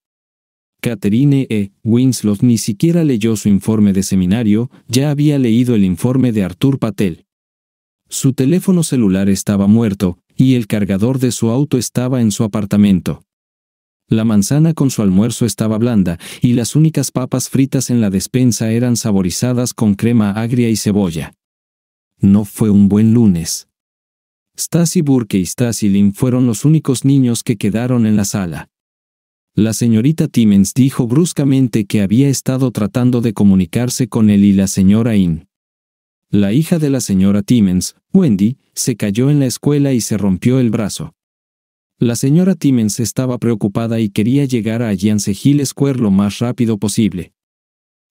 Catherine E. Winslow ni siquiera leyó su informe de seminario, ya había leído el informe de Arthur Patel. Su teléfono celular estaba muerto, y el cargador de su auto estaba en su apartamento. La manzana con su almuerzo estaba blanda, y las únicas papas fritas en la despensa eran saborizadas con crema agria y cebolla. No fue un buen lunes. Stacy Burke y Stacy Lynn fueron los únicos niños que quedaron en la sala. La señorita Timmons dijo bruscamente que había estado tratando de comunicarse con él y la señora In. La hija de la señora Timmons, Wendy, se cayó en la escuela y se rompió el brazo. La señora Timmens estaba preocupada y quería llegar a Yance Hill Square lo más rápido posible.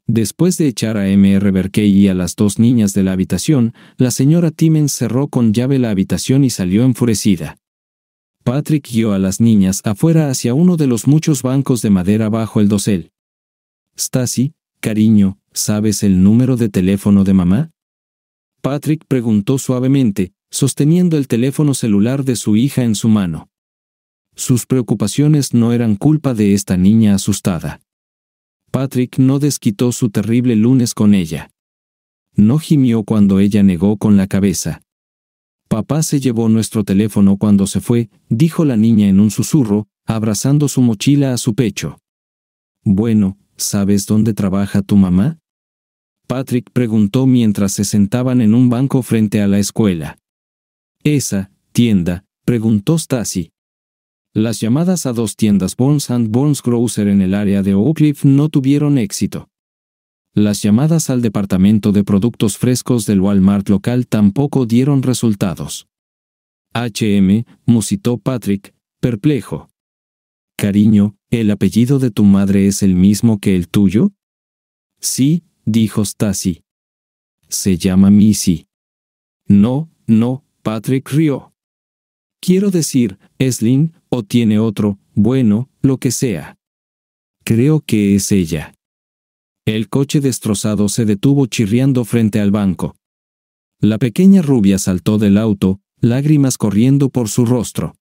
Después de echar a M.R. Berkey y a las dos niñas de la habitación, la señora Timmens cerró con llave la habitación y salió enfurecida. Patrick guió a las niñas afuera hacia uno de los muchos bancos de madera bajo el dosel. Stacy, cariño, ¿sabes el número de teléfono de mamá? Patrick preguntó suavemente, sosteniendo el teléfono celular de su hija en su mano. Sus preocupaciones no eran culpa de esta niña asustada. Patrick no desquitó su terrible lunes con ella. No gimió cuando ella negó con la cabeza. Papá se llevó nuestro teléfono cuando se fue, dijo la niña en un susurro, abrazando su mochila a su pecho. Bueno, ¿sabes dónde trabaja tu mamá? Patrick preguntó mientras se sentaban en un banco frente a la escuela. Esa, tienda, preguntó Stacy, las llamadas a dos tiendas Bones and Bones Grocer en el área de Oak no tuvieron éxito. Las llamadas al departamento de productos frescos del Walmart local tampoco dieron resultados. HM, musitó Patrick, perplejo. Cariño, ¿el apellido de tu madre es el mismo que el tuyo? Sí, dijo Stacy. Se llama Missy. No, no, Patrick rió. Quiero decir, Lynn, o tiene otro, bueno, lo que sea. Creo que es ella. El coche destrozado se detuvo chirriando frente al banco. La pequeña rubia saltó del auto, lágrimas corriendo por su rostro.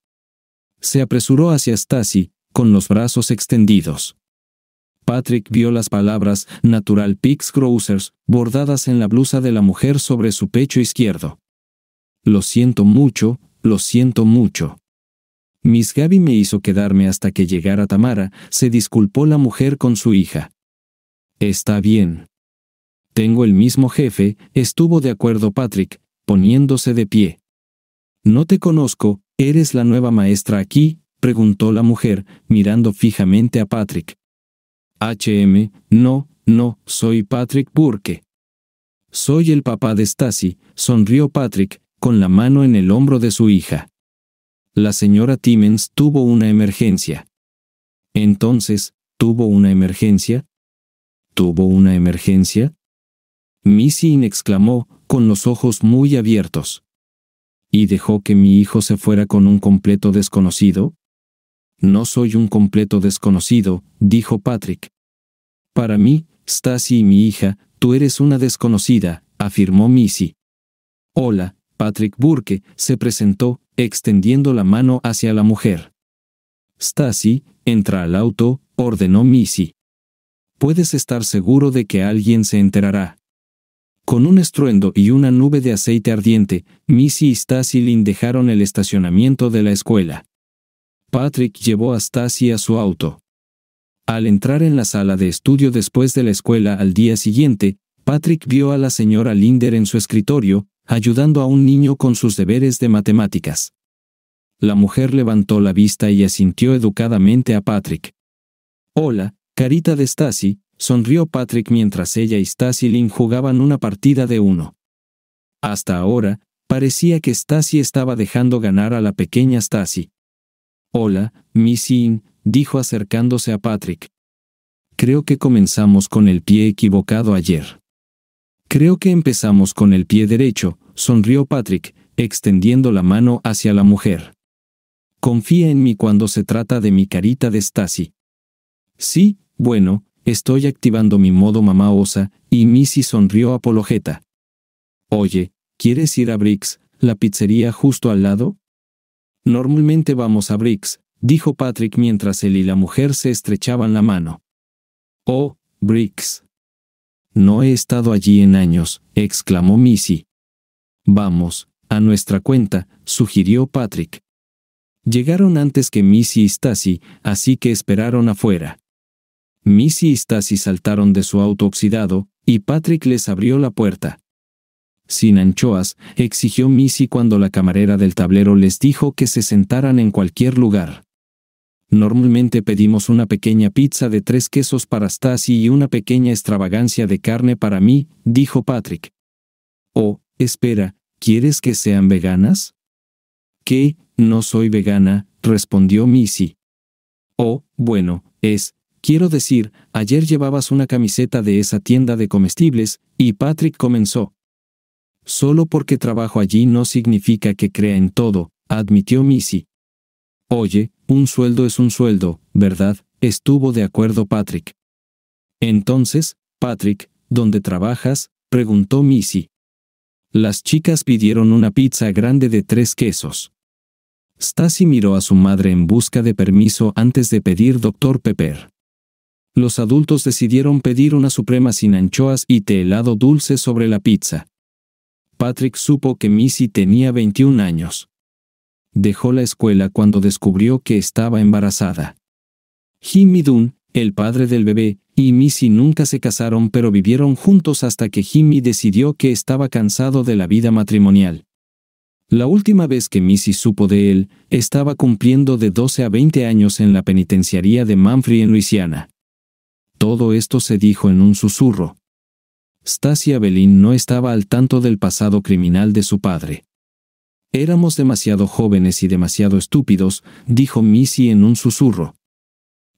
Se apresuró hacia Stacy, con los brazos extendidos. Patrick vio las palabras Natural Pigs Grocers bordadas en la blusa de la mujer sobre su pecho izquierdo. Lo siento mucho, lo siento mucho. Miss Gaby me hizo quedarme hasta que llegara Tamara, se disculpó la mujer con su hija. Está bien. Tengo el mismo jefe, estuvo de acuerdo Patrick, poniéndose de pie. No te conozco, ¿eres la nueva maestra aquí? preguntó la mujer, mirando fijamente a Patrick. HM, no, no, soy Patrick Burke. Soy el papá de Stacy, sonrió Patrick, con la mano en el hombro de su hija. La señora Timmons tuvo una emergencia. Entonces, ¿tuvo una emergencia? ¿Tuvo una emergencia? Missy exclamó, con los ojos muy abiertos. ¿Y dejó que mi hijo se fuera con un completo desconocido? No soy un completo desconocido, dijo Patrick. Para mí, Stacy y mi hija, tú eres una desconocida, afirmó Missy. Hola, Patrick Burke, se presentó, extendiendo la mano hacia la mujer. Stacy, entra al auto, ordenó Missy. Puedes estar seguro de que alguien se enterará. Con un estruendo y una nube de aceite ardiente, Missy y Stacy Lind dejaron el estacionamiento de la escuela. Patrick llevó a Stacy a su auto. Al entrar en la sala de estudio después de la escuela al día siguiente, Patrick vio a la señora Linder en su escritorio, ayudando a un niño con sus deberes de matemáticas. La mujer levantó la vista y asintió educadamente a Patrick. Hola, carita de Stacy, sonrió Patrick mientras ella y Stacy Lynn jugaban una partida de uno. Hasta ahora, parecía que Stacy estaba dejando ganar a la pequeña Stacy. Hola, Miss dijo acercándose a Patrick. Creo que comenzamos con el pie equivocado ayer. Creo que empezamos con el pie derecho, sonrió Patrick, extendiendo la mano hacia la mujer. Confía en mí cuando se trata de mi carita de Stacy. Sí, bueno, estoy activando mi modo mamá osa, y Missy sonrió apologeta. Oye, ¿quieres ir a Briggs, la pizzería justo al lado? Normalmente vamos a Briggs, dijo Patrick mientras él y la mujer se estrechaban la mano. Oh, Briggs. No he estado allí en años, exclamó Missy. Vamos, a nuestra cuenta, sugirió Patrick. Llegaron antes que Missy y Stacy, así que esperaron afuera. Missy y Stacy saltaron de su auto oxidado, y Patrick les abrió la puerta. Sin anchoas, exigió Missy cuando la camarera del tablero les dijo que se sentaran en cualquier lugar. Normalmente pedimos una pequeña pizza de tres quesos para Stacy y una pequeña extravagancia de carne para mí, dijo Patrick. Oh, espera, ¿quieres que sean veganas? ¿Qué? No soy vegana, respondió Missy. Oh, bueno, es, quiero decir, ayer llevabas una camiseta de esa tienda de comestibles, y Patrick comenzó. Solo porque trabajo allí no significa que crea en todo, admitió Missy. Oye, un sueldo es un sueldo, ¿verdad? Estuvo de acuerdo Patrick. Entonces, Patrick, ¿dónde trabajas? preguntó Missy. Las chicas pidieron una pizza grande de tres quesos. Stacy miró a su madre en busca de permiso antes de pedir Doctor Pepper. Los adultos decidieron pedir una suprema sin anchoas y té helado dulce sobre la pizza. Patrick supo que Missy tenía 21 años dejó la escuela cuando descubrió que estaba embarazada. Jimmy Dunn, el padre del bebé, y Missy nunca se casaron pero vivieron juntos hasta que Jimmy decidió que estaba cansado de la vida matrimonial. La última vez que Missy supo de él, estaba cumpliendo de 12 a 20 años en la penitenciaría de Manfrey en Luisiana. Todo esto se dijo en un susurro. Stacy Abelín no estaba al tanto del pasado criminal de su padre. Éramos demasiado jóvenes y demasiado estúpidos, dijo Missy en un susurro.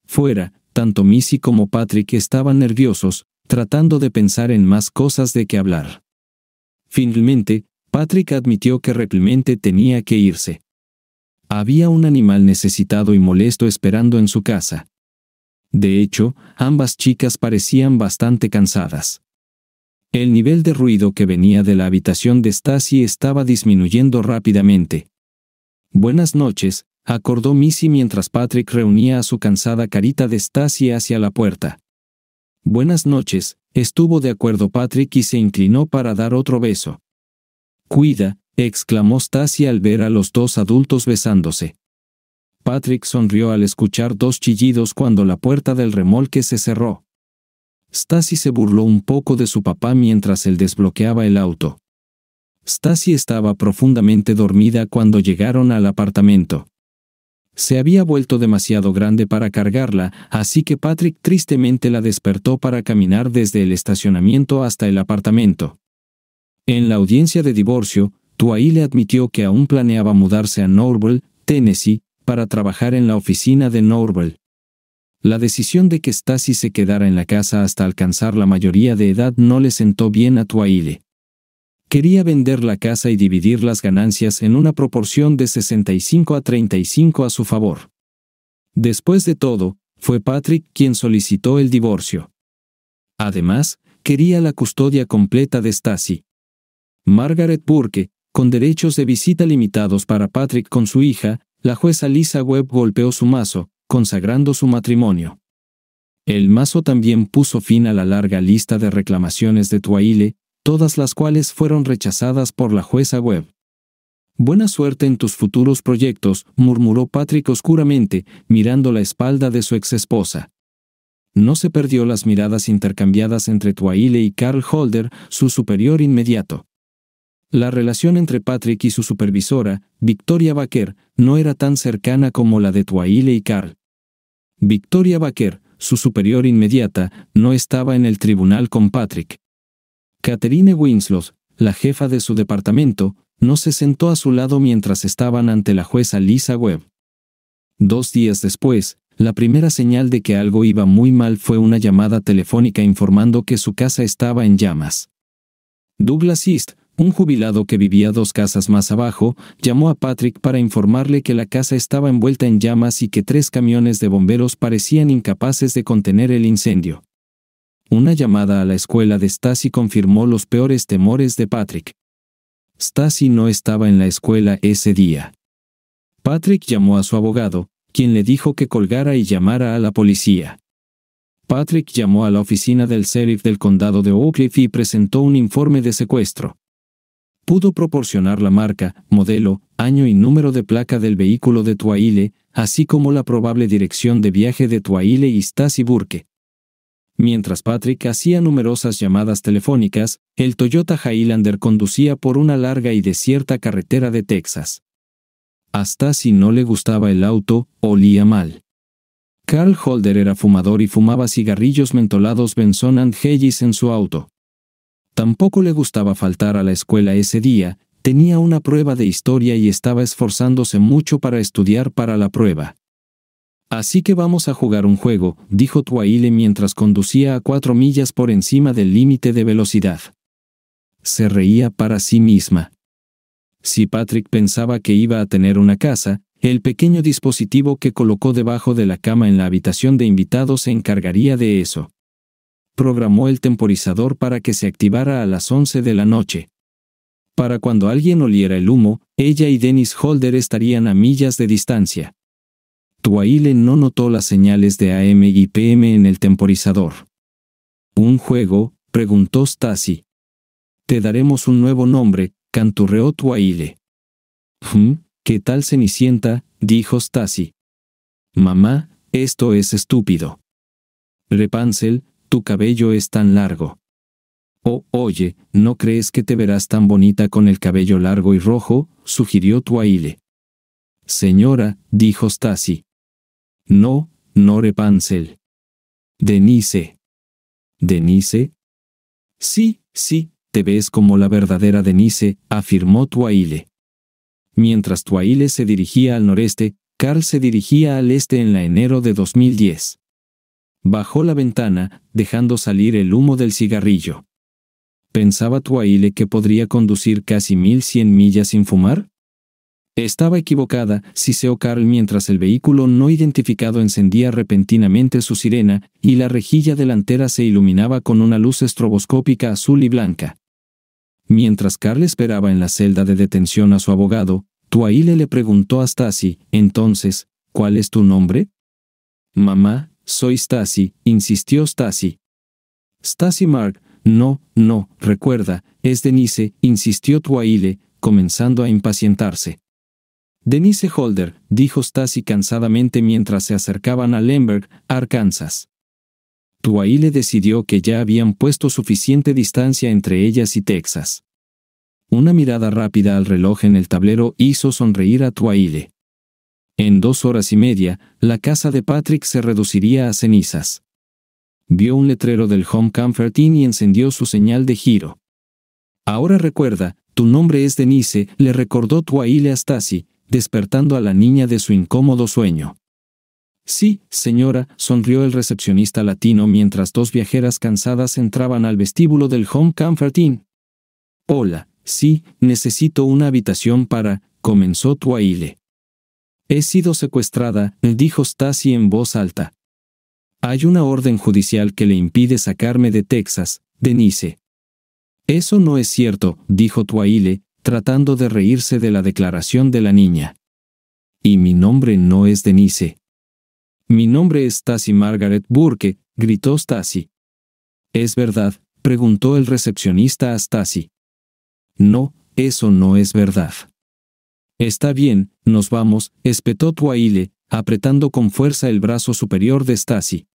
Fuera, tanto Missy como Patrick estaban nerviosos, tratando de pensar en más cosas de que hablar. Finalmente, Patrick admitió que realmente tenía que irse. Había un animal necesitado y molesto esperando en su casa. De hecho, ambas chicas parecían bastante cansadas. El nivel de ruido que venía de la habitación de Stacy estaba disminuyendo rápidamente. Buenas noches, acordó Missy mientras Patrick reunía a su cansada carita de Stacy hacia la puerta. Buenas noches, estuvo de acuerdo Patrick y se inclinó para dar otro beso. Cuida, exclamó Stacy al ver a los dos adultos besándose. Patrick sonrió al escuchar dos chillidos cuando la puerta del remolque se cerró. Stacy se burló un poco de su papá mientras él desbloqueaba el auto. Stacy estaba profundamente dormida cuando llegaron al apartamento. Se había vuelto demasiado grande para cargarla, así que Patrick tristemente la despertó para caminar desde el estacionamiento hasta el apartamento. En la audiencia de divorcio, Tuaí le admitió que aún planeaba mudarse a Norwell, Tennessee, para trabajar en la oficina de Norwell. La decisión de que Stacy se quedara en la casa hasta alcanzar la mayoría de edad no le sentó bien a Tuaile. Quería vender la casa y dividir las ganancias en una proporción de 65 a 35 a su favor. Después de todo, fue Patrick quien solicitó el divorcio. Además, quería la custodia completa de Stacy. Margaret Burke, con derechos de visita limitados para Patrick con su hija, la jueza Lisa Webb golpeó su mazo, consagrando su matrimonio. El mazo también puso fin a la larga lista de reclamaciones de Tuaile, todas las cuales fueron rechazadas por la jueza Webb. Buena suerte en tus futuros proyectos, murmuró Patrick oscuramente, mirando la espalda de su exesposa. No se perdió las miradas intercambiadas entre Tuaile y Carl Holder, su superior inmediato. La relación entre Patrick y su supervisora, Victoria Baker, no era tan cercana como la de Tuaile y Carl. Victoria Baker, su superior inmediata, no estaba en el tribunal con Patrick. Catherine Winslow, la jefa de su departamento, no se sentó a su lado mientras estaban ante la jueza Lisa Webb. Dos días después, la primera señal de que algo iba muy mal fue una llamada telefónica informando que su casa estaba en llamas. Douglas East, un jubilado que vivía dos casas más abajo, llamó a Patrick para informarle que la casa estaba envuelta en llamas y que tres camiones de bomberos parecían incapaces de contener el incendio. Una llamada a la escuela de Stacy confirmó los peores temores de Patrick. Stacy no estaba en la escuela ese día. Patrick llamó a su abogado, quien le dijo que colgara y llamara a la policía. Patrick llamó a la oficina del sheriff del condado de Oak y presentó un informe de secuestro pudo proporcionar la marca, modelo, año y número de placa del vehículo de Tuaile, así como la probable dirección de viaje de Tuaile y Stasi Burke. Mientras Patrick hacía numerosas llamadas telefónicas, el Toyota Highlander conducía por una larga y desierta carretera de Texas. Hasta si no le gustaba el auto, olía mal. Carl Holder era fumador y fumaba cigarrillos mentolados Benson and en su auto. Tampoco le gustaba faltar a la escuela ese día, tenía una prueba de historia y estaba esforzándose mucho para estudiar para la prueba. Así que vamos a jugar un juego, dijo Tuaile mientras conducía a cuatro millas por encima del límite de velocidad. Se reía para sí misma. Si Patrick pensaba que iba a tener una casa, el pequeño dispositivo que colocó debajo de la cama en la habitación de invitados se encargaría de eso programó el temporizador para que se activara a las 11 de la noche. Para cuando alguien oliera el humo, ella y Dennis Holder estarían a millas de distancia. Tuaile no notó las señales de AM y PM en el temporizador. ¿Un juego? preguntó Stasi. Te daremos un nuevo nombre, canturreó Tuaile. ¿Hm? ¿Qué tal Cenicienta? dijo Stasi. Mamá, esto es estúpido tu cabello es tan largo. Oh, oye, ¿no crees que te verás tan bonita con el cabello largo y rojo? sugirió Tuaile. Señora, dijo Stasi. No, no Pansel. Denise. ¿Denise? Sí, sí, te ves como la verdadera Denise, afirmó Tuaile. Mientras Tuahile se dirigía al noreste, Carl se dirigía al este en la enero de 2010. Bajó la ventana, dejando salir el humo del cigarrillo. ¿Pensaba Tuaile que podría conducir casi 1100 millas sin fumar? Estaba equivocada, siseó Carl mientras el vehículo no identificado encendía repentinamente su sirena y la rejilla delantera se iluminaba con una luz estroboscópica azul y blanca. Mientras Carl esperaba en la celda de detención a su abogado, Tuaile le preguntó a Stacy, entonces, ¿cuál es tu nombre? Mamá, soy Stacy, insistió Stacy. Stacy Mark, no, no, recuerda, es Denise, insistió Tuaile, comenzando a impacientarse. Denise Holder, dijo Stacy cansadamente mientras se acercaban a Lemberg, Arkansas. Tuaile decidió que ya habían puesto suficiente distancia entre ellas y Texas. Una mirada rápida al reloj en el tablero hizo sonreír a Tuaile. En dos horas y media, la casa de Patrick se reduciría a cenizas. Vio un letrero del Home Comfort Inn y encendió su señal de giro. Ahora recuerda, tu nombre es Denise, le recordó Twaile a Stasi, despertando a la niña de su incómodo sueño. Sí, señora, sonrió el recepcionista latino mientras dos viajeras cansadas entraban al vestíbulo del Home Comfort Inn. Hola, sí, necesito una habitación para, comenzó Tuaile. He sido secuestrada, dijo Stacy en voz alta. Hay una orden judicial que le impide sacarme de Texas, Denise. Eso no es cierto, dijo Twaile, tratando de reírse de la declaración de la niña. Y mi nombre no es Denise. Mi nombre es Stacy Margaret Burke, gritó Stacy. ¿Es verdad? preguntó el recepcionista a Stacy. No, eso no es verdad. Está bien, nos vamos, espetó Tuaile, apretando con fuerza el brazo superior de Stasi.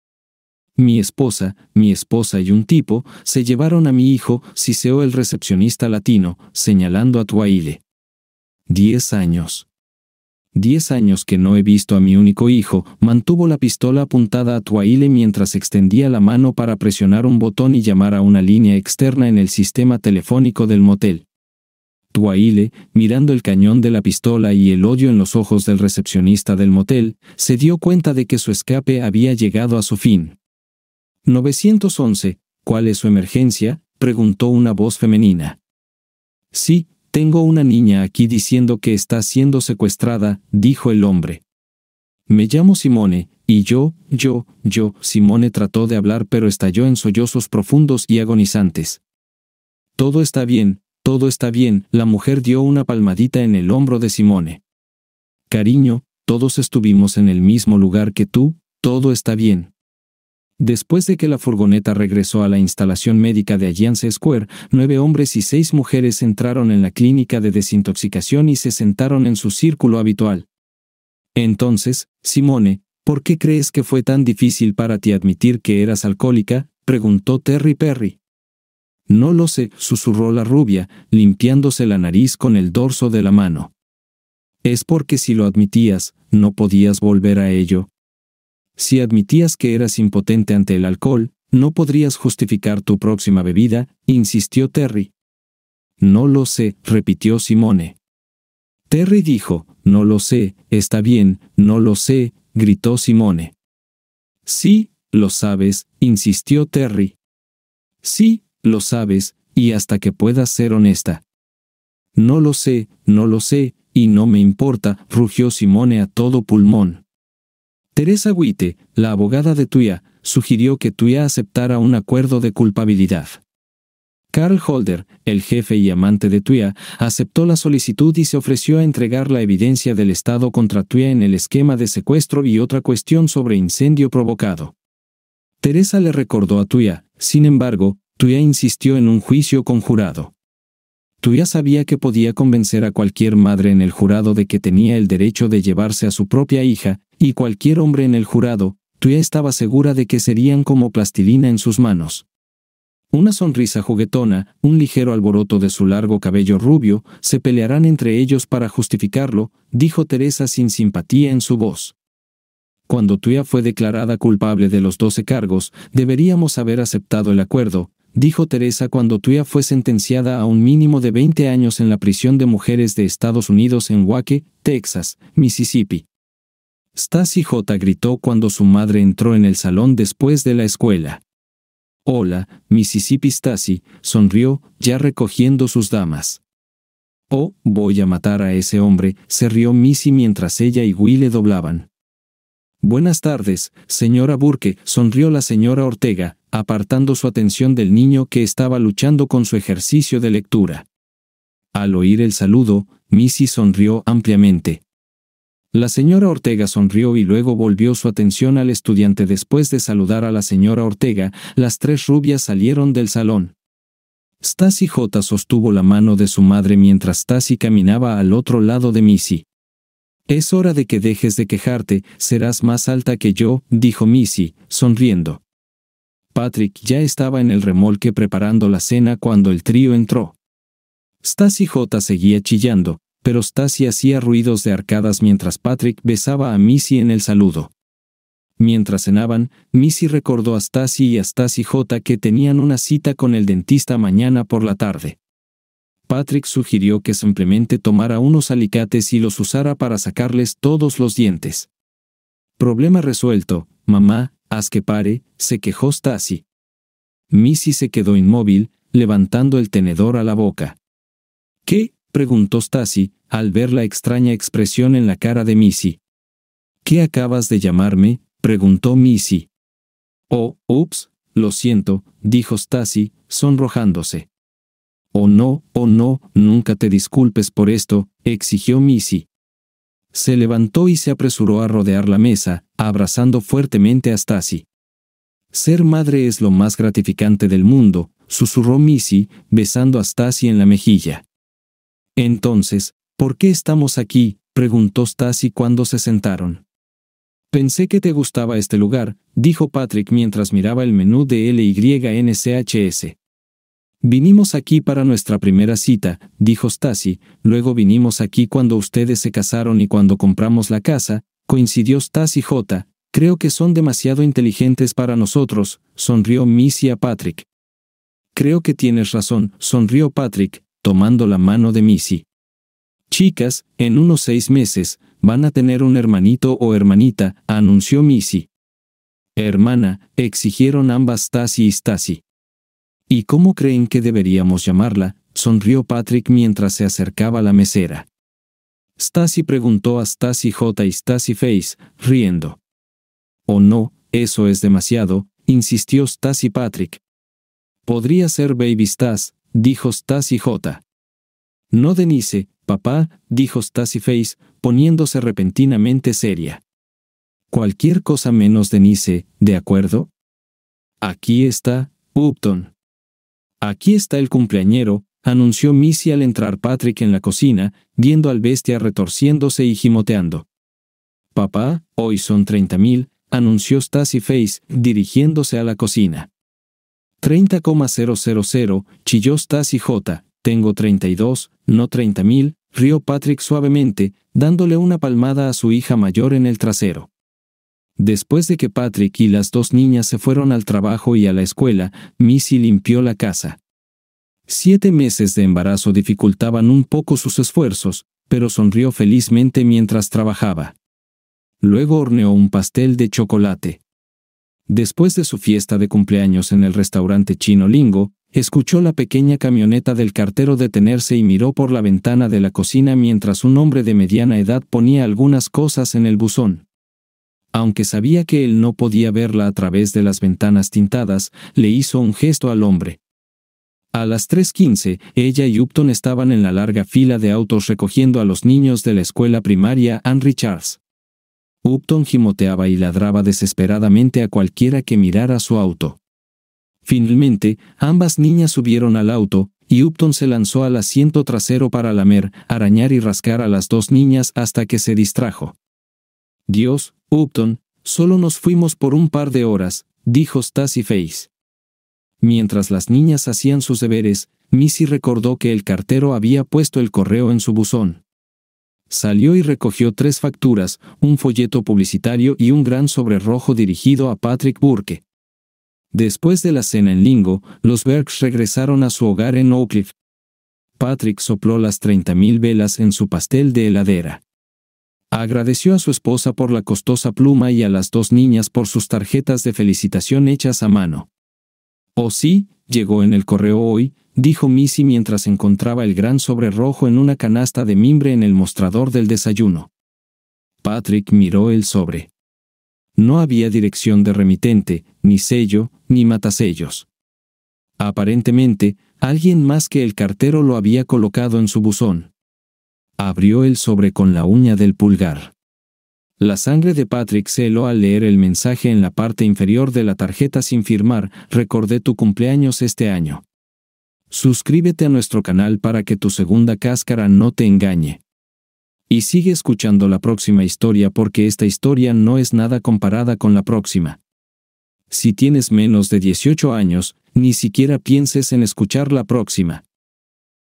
Mi esposa, mi esposa y un tipo se llevaron a mi hijo, siseó el recepcionista latino, señalando a Tuaile. Diez años. Diez años que no he visto a mi único hijo, mantuvo la pistola apuntada a Tuaile mientras extendía la mano para presionar un botón y llamar a una línea externa en el sistema telefónico del motel. Tuaile, mirando el cañón de la pistola y el odio en los ojos del recepcionista del motel, se dio cuenta de que su escape había llegado a su fin. 911. ¿Cuál es su emergencia? preguntó una voz femenina. Sí, tengo una niña aquí diciendo que está siendo secuestrada, dijo el hombre. Me llamo Simone, y yo, yo, yo, Simone trató de hablar pero estalló en sollozos profundos y agonizantes. Todo está bien, todo está bien, la mujer dio una palmadita en el hombro de Simone. Cariño, todos estuvimos en el mismo lugar que tú, todo está bien. Después de que la furgoneta regresó a la instalación médica de Alliance Square, nueve hombres y seis mujeres entraron en la clínica de desintoxicación y se sentaron en su círculo habitual. Entonces, Simone, ¿por qué crees que fue tan difícil para ti admitir que eras alcohólica? preguntó Terry Perry. No lo sé, susurró la rubia, limpiándose la nariz con el dorso de la mano. Es porque si lo admitías, no podías volver a ello. Si admitías que eras impotente ante el alcohol, no podrías justificar tu próxima bebida, insistió Terry. No lo sé, repitió Simone. Terry dijo, no lo sé, está bien, no lo sé, gritó Simone. Sí, lo sabes, insistió Terry. Sí, lo sabes, y hasta que puedas ser honesta. No lo sé, no lo sé, y no me importa, rugió Simone a todo pulmón. Teresa Huite, la abogada de Tuya, sugirió que Tuya aceptara un acuerdo de culpabilidad. Carl Holder, el jefe y amante de Tuya, aceptó la solicitud y se ofreció a entregar la evidencia del Estado contra Tuya en el esquema de secuestro y otra cuestión sobre incendio provocado. Teresa le recordó a Tuya, sin embargo, Tuya insistió en un juicio con jurado. Tuya sabía que podía convencer a cualquier madre en el jurado de que tenía el derecho de llevarse a su propia hija, y cualquier hombre en el jurado, Tuya estaba segura de que serían como plastilina en sus manos. Una sonrisa juguetona, un ligero alboroto de su largo cabello rubio, se pelearán entre ellos para justificarlo, dijo Teresa sin simpatía en su voz. Cuando Tuya fue declarada culpable de los doce cargos, deberíamos haber aceptado el acuerdo, dijo Teresa cuando Tuya fue sentenciada a un mínimo de 20 años en la prisión de mujeres de Estados Unidos en Waukee, Texas, Mississippi. Stacy J. gritó cuando su madre entró en el salón después de la escuela. Hola, Mississippi Stacy, sonrió, ya recogiendo sus damas. Oh, voy a matar a ese hombre, se rió Missy mientras ella y Will le doblaban. Buenas tardes, señora Burke, sonrió la señora Ortega, apartando su atención del niño que estaba luchando con su ejercicio de lectura. Al oír el saludo, Missy sonrió ampliamente. La señora Ortega sonrió y luego volvió su atención al estudiante después de saludar a la señora Ortega, las tres rubias salieron del salón. Stacy J sostuvo la mano de su madre mientras Stacy caminaba al otro lado de Missy. Es hora de que dejes de quejarte, serás más alta que yo, dijo Missy, sonriendo. Patrick ya estaba en el remolque preparando la cena cuando el trío entró. Stacy J seguía chillando, pero Stacy hacía ruidos de arcadas mientras Patrick besaba a Missy en el saludo. Mientras cenaban, Missy recordó a Stacy y a Stacy J que tenían una cita con el dentista mañana por la tarde. Patrick sugirió que simplemente tomara unos alicates y los usara para sacarles todos los dientes. Problema resuelto, mamá, haz que pare, se quejó Stacy. Missy se quedó inmóvil, levantando el tenedor a la boca. ¿Qué? preguntó Stacy, al ver la extraña expresión en la cara de Missy. ¿Qué acabas de llamarme? preguntó Missy. Oh, ups, lo siento, dijo Stacy, sonrojándose. Oh no, oh no, nunca te disculpes por esto, exigió Missy. Se levantó y se apresuró a rodear la mesa, abrazando fuertemente a Stacy. Ser madre es lo más gratificante del mundo, susurró Missy, besando a Stacy en la mejilla. Entonces, ¿por qué estamos aquí? preguntó Stacy cuando se sentaron. Pensé que te gustaba este lugar, dijo Patrick mientras miraba el menú de LYNCHS. Vinimos aquí para nuestra primera cita, dijo Stacy, luego vinimos aquí cuando ustedes se casaron y cuando compramos la casa, coincidió Stacy J. Creo que son demasiado inteligentes para nosotros, sonrió Missy a Patrick. Creo que tienes razón, sonrió Patrick, tomando la mano de Missy. Chicas, en unos seis meses, van a tener un hermanito o hermanita, anunció Missy. Hermana, exigieron ambas Stacy y Stacy. ¿Y cómo creen que deberíamos llamarla? sonrió Patrick mientras se acercaba a la mesera. Stacy preguntó a Stacy J y Stacy Face, riendo. Oh no, eso es demasiado, insistió Stacy Patrick. Podría ser Baby Stas, dijo Stacy J. No Denise, papá, dijo Stacy Face, poniéndose repentinamente seria. Cualquier cosa menos Denise, ¿de acuerdo? Aquí está, Upton. Aquí está el cumpleañero, anunció Missy al entrar Patrick en la cocina, viendo al bestia retorciéndose y gimoteando. Papá, hoy son treinta mil, anunció Stacy Face, dirigiéndose a la cocina. 30,000, chilló Stacy J. Tengo 32, no mil», rió Patrick suavemente, dándole una palmada a su hija mayor en el trasero. Después de que Patrick y las dos niñas se fueron al trabajo y a la escuela, Missy limpió la casa. Siete meses de embarazo dificultaban un poco sus esfuerzos, pero sonrió felizmente mientras trabajaba. Luego horneó un pastel de chocolate. Después de su fiesta de cumpleaños en el restaurante chino Lingo, escuchó la pequeña camioneta del cartero detenerse y miró por la ventana de la cocina mientras un hombre de mediana edad ponía algunas cosas en el buzón aunque sabía que él no podía verla a través de las ventanas tintadas, le hizo un gesto al hombre. A las 3.15, ella y Upton estaban en la larga fila de autos recogiendo a los niños de la escuela primaria Henry Richards. Upton gimoteaba y ladraba desesperadamente a cualquiera que mirara su auto. Finalmente, ambas niñas subieron al auto, y Upton se lanzó al asiento trasero para lamer, arañar y rascar a las dos niñas hasta que se distrajo. Dios, Upton, solo nos fuimos por un par de horas, dijo Stacy Face. Mientras las niñas hacían sus deberes, Missy recordó que el cartero había puesto el correo en su buzón. Salió y recogió tres facturas, un folleto publicitario y un gran sobre rojo dirigido a Patrick Burke. Después de la cena en Lingo, los Bergs regresaron a su hogar en Oak Patrick sopló las 30.000 velas en su pastel de heladera. Agradeció a su esposa por la costosa pluma y a las dos niñas por sus tarjetas de felicitación hechas a mano. Oh sí, llegó en el correo hoy, dijo Missy mientras encontraba el gran sobre rojo en una canasta de mimbre en el mostrador del desayuno. Patrick miró el sobre. No había dirección de remitente, ni sello, ni matasellos. Aparentemente, alguien más que el cartero lo había colocado en su buzón. Abrió el sobre con la uña del pulgar. La sangre de Patrick se heló al leer el mensaje en la parte inferior de la tarjeta sin firmar, recordé tu cumpleaños este año. Suscríbete a nuestro canal para que tu segunda cáscara no te engañe. Y sigue escuchando la próxima historia porque esta historia no es nada comparada con la próxima. Si tienes menos de 18 años, ni siquiera pienses en escuchar la próxima.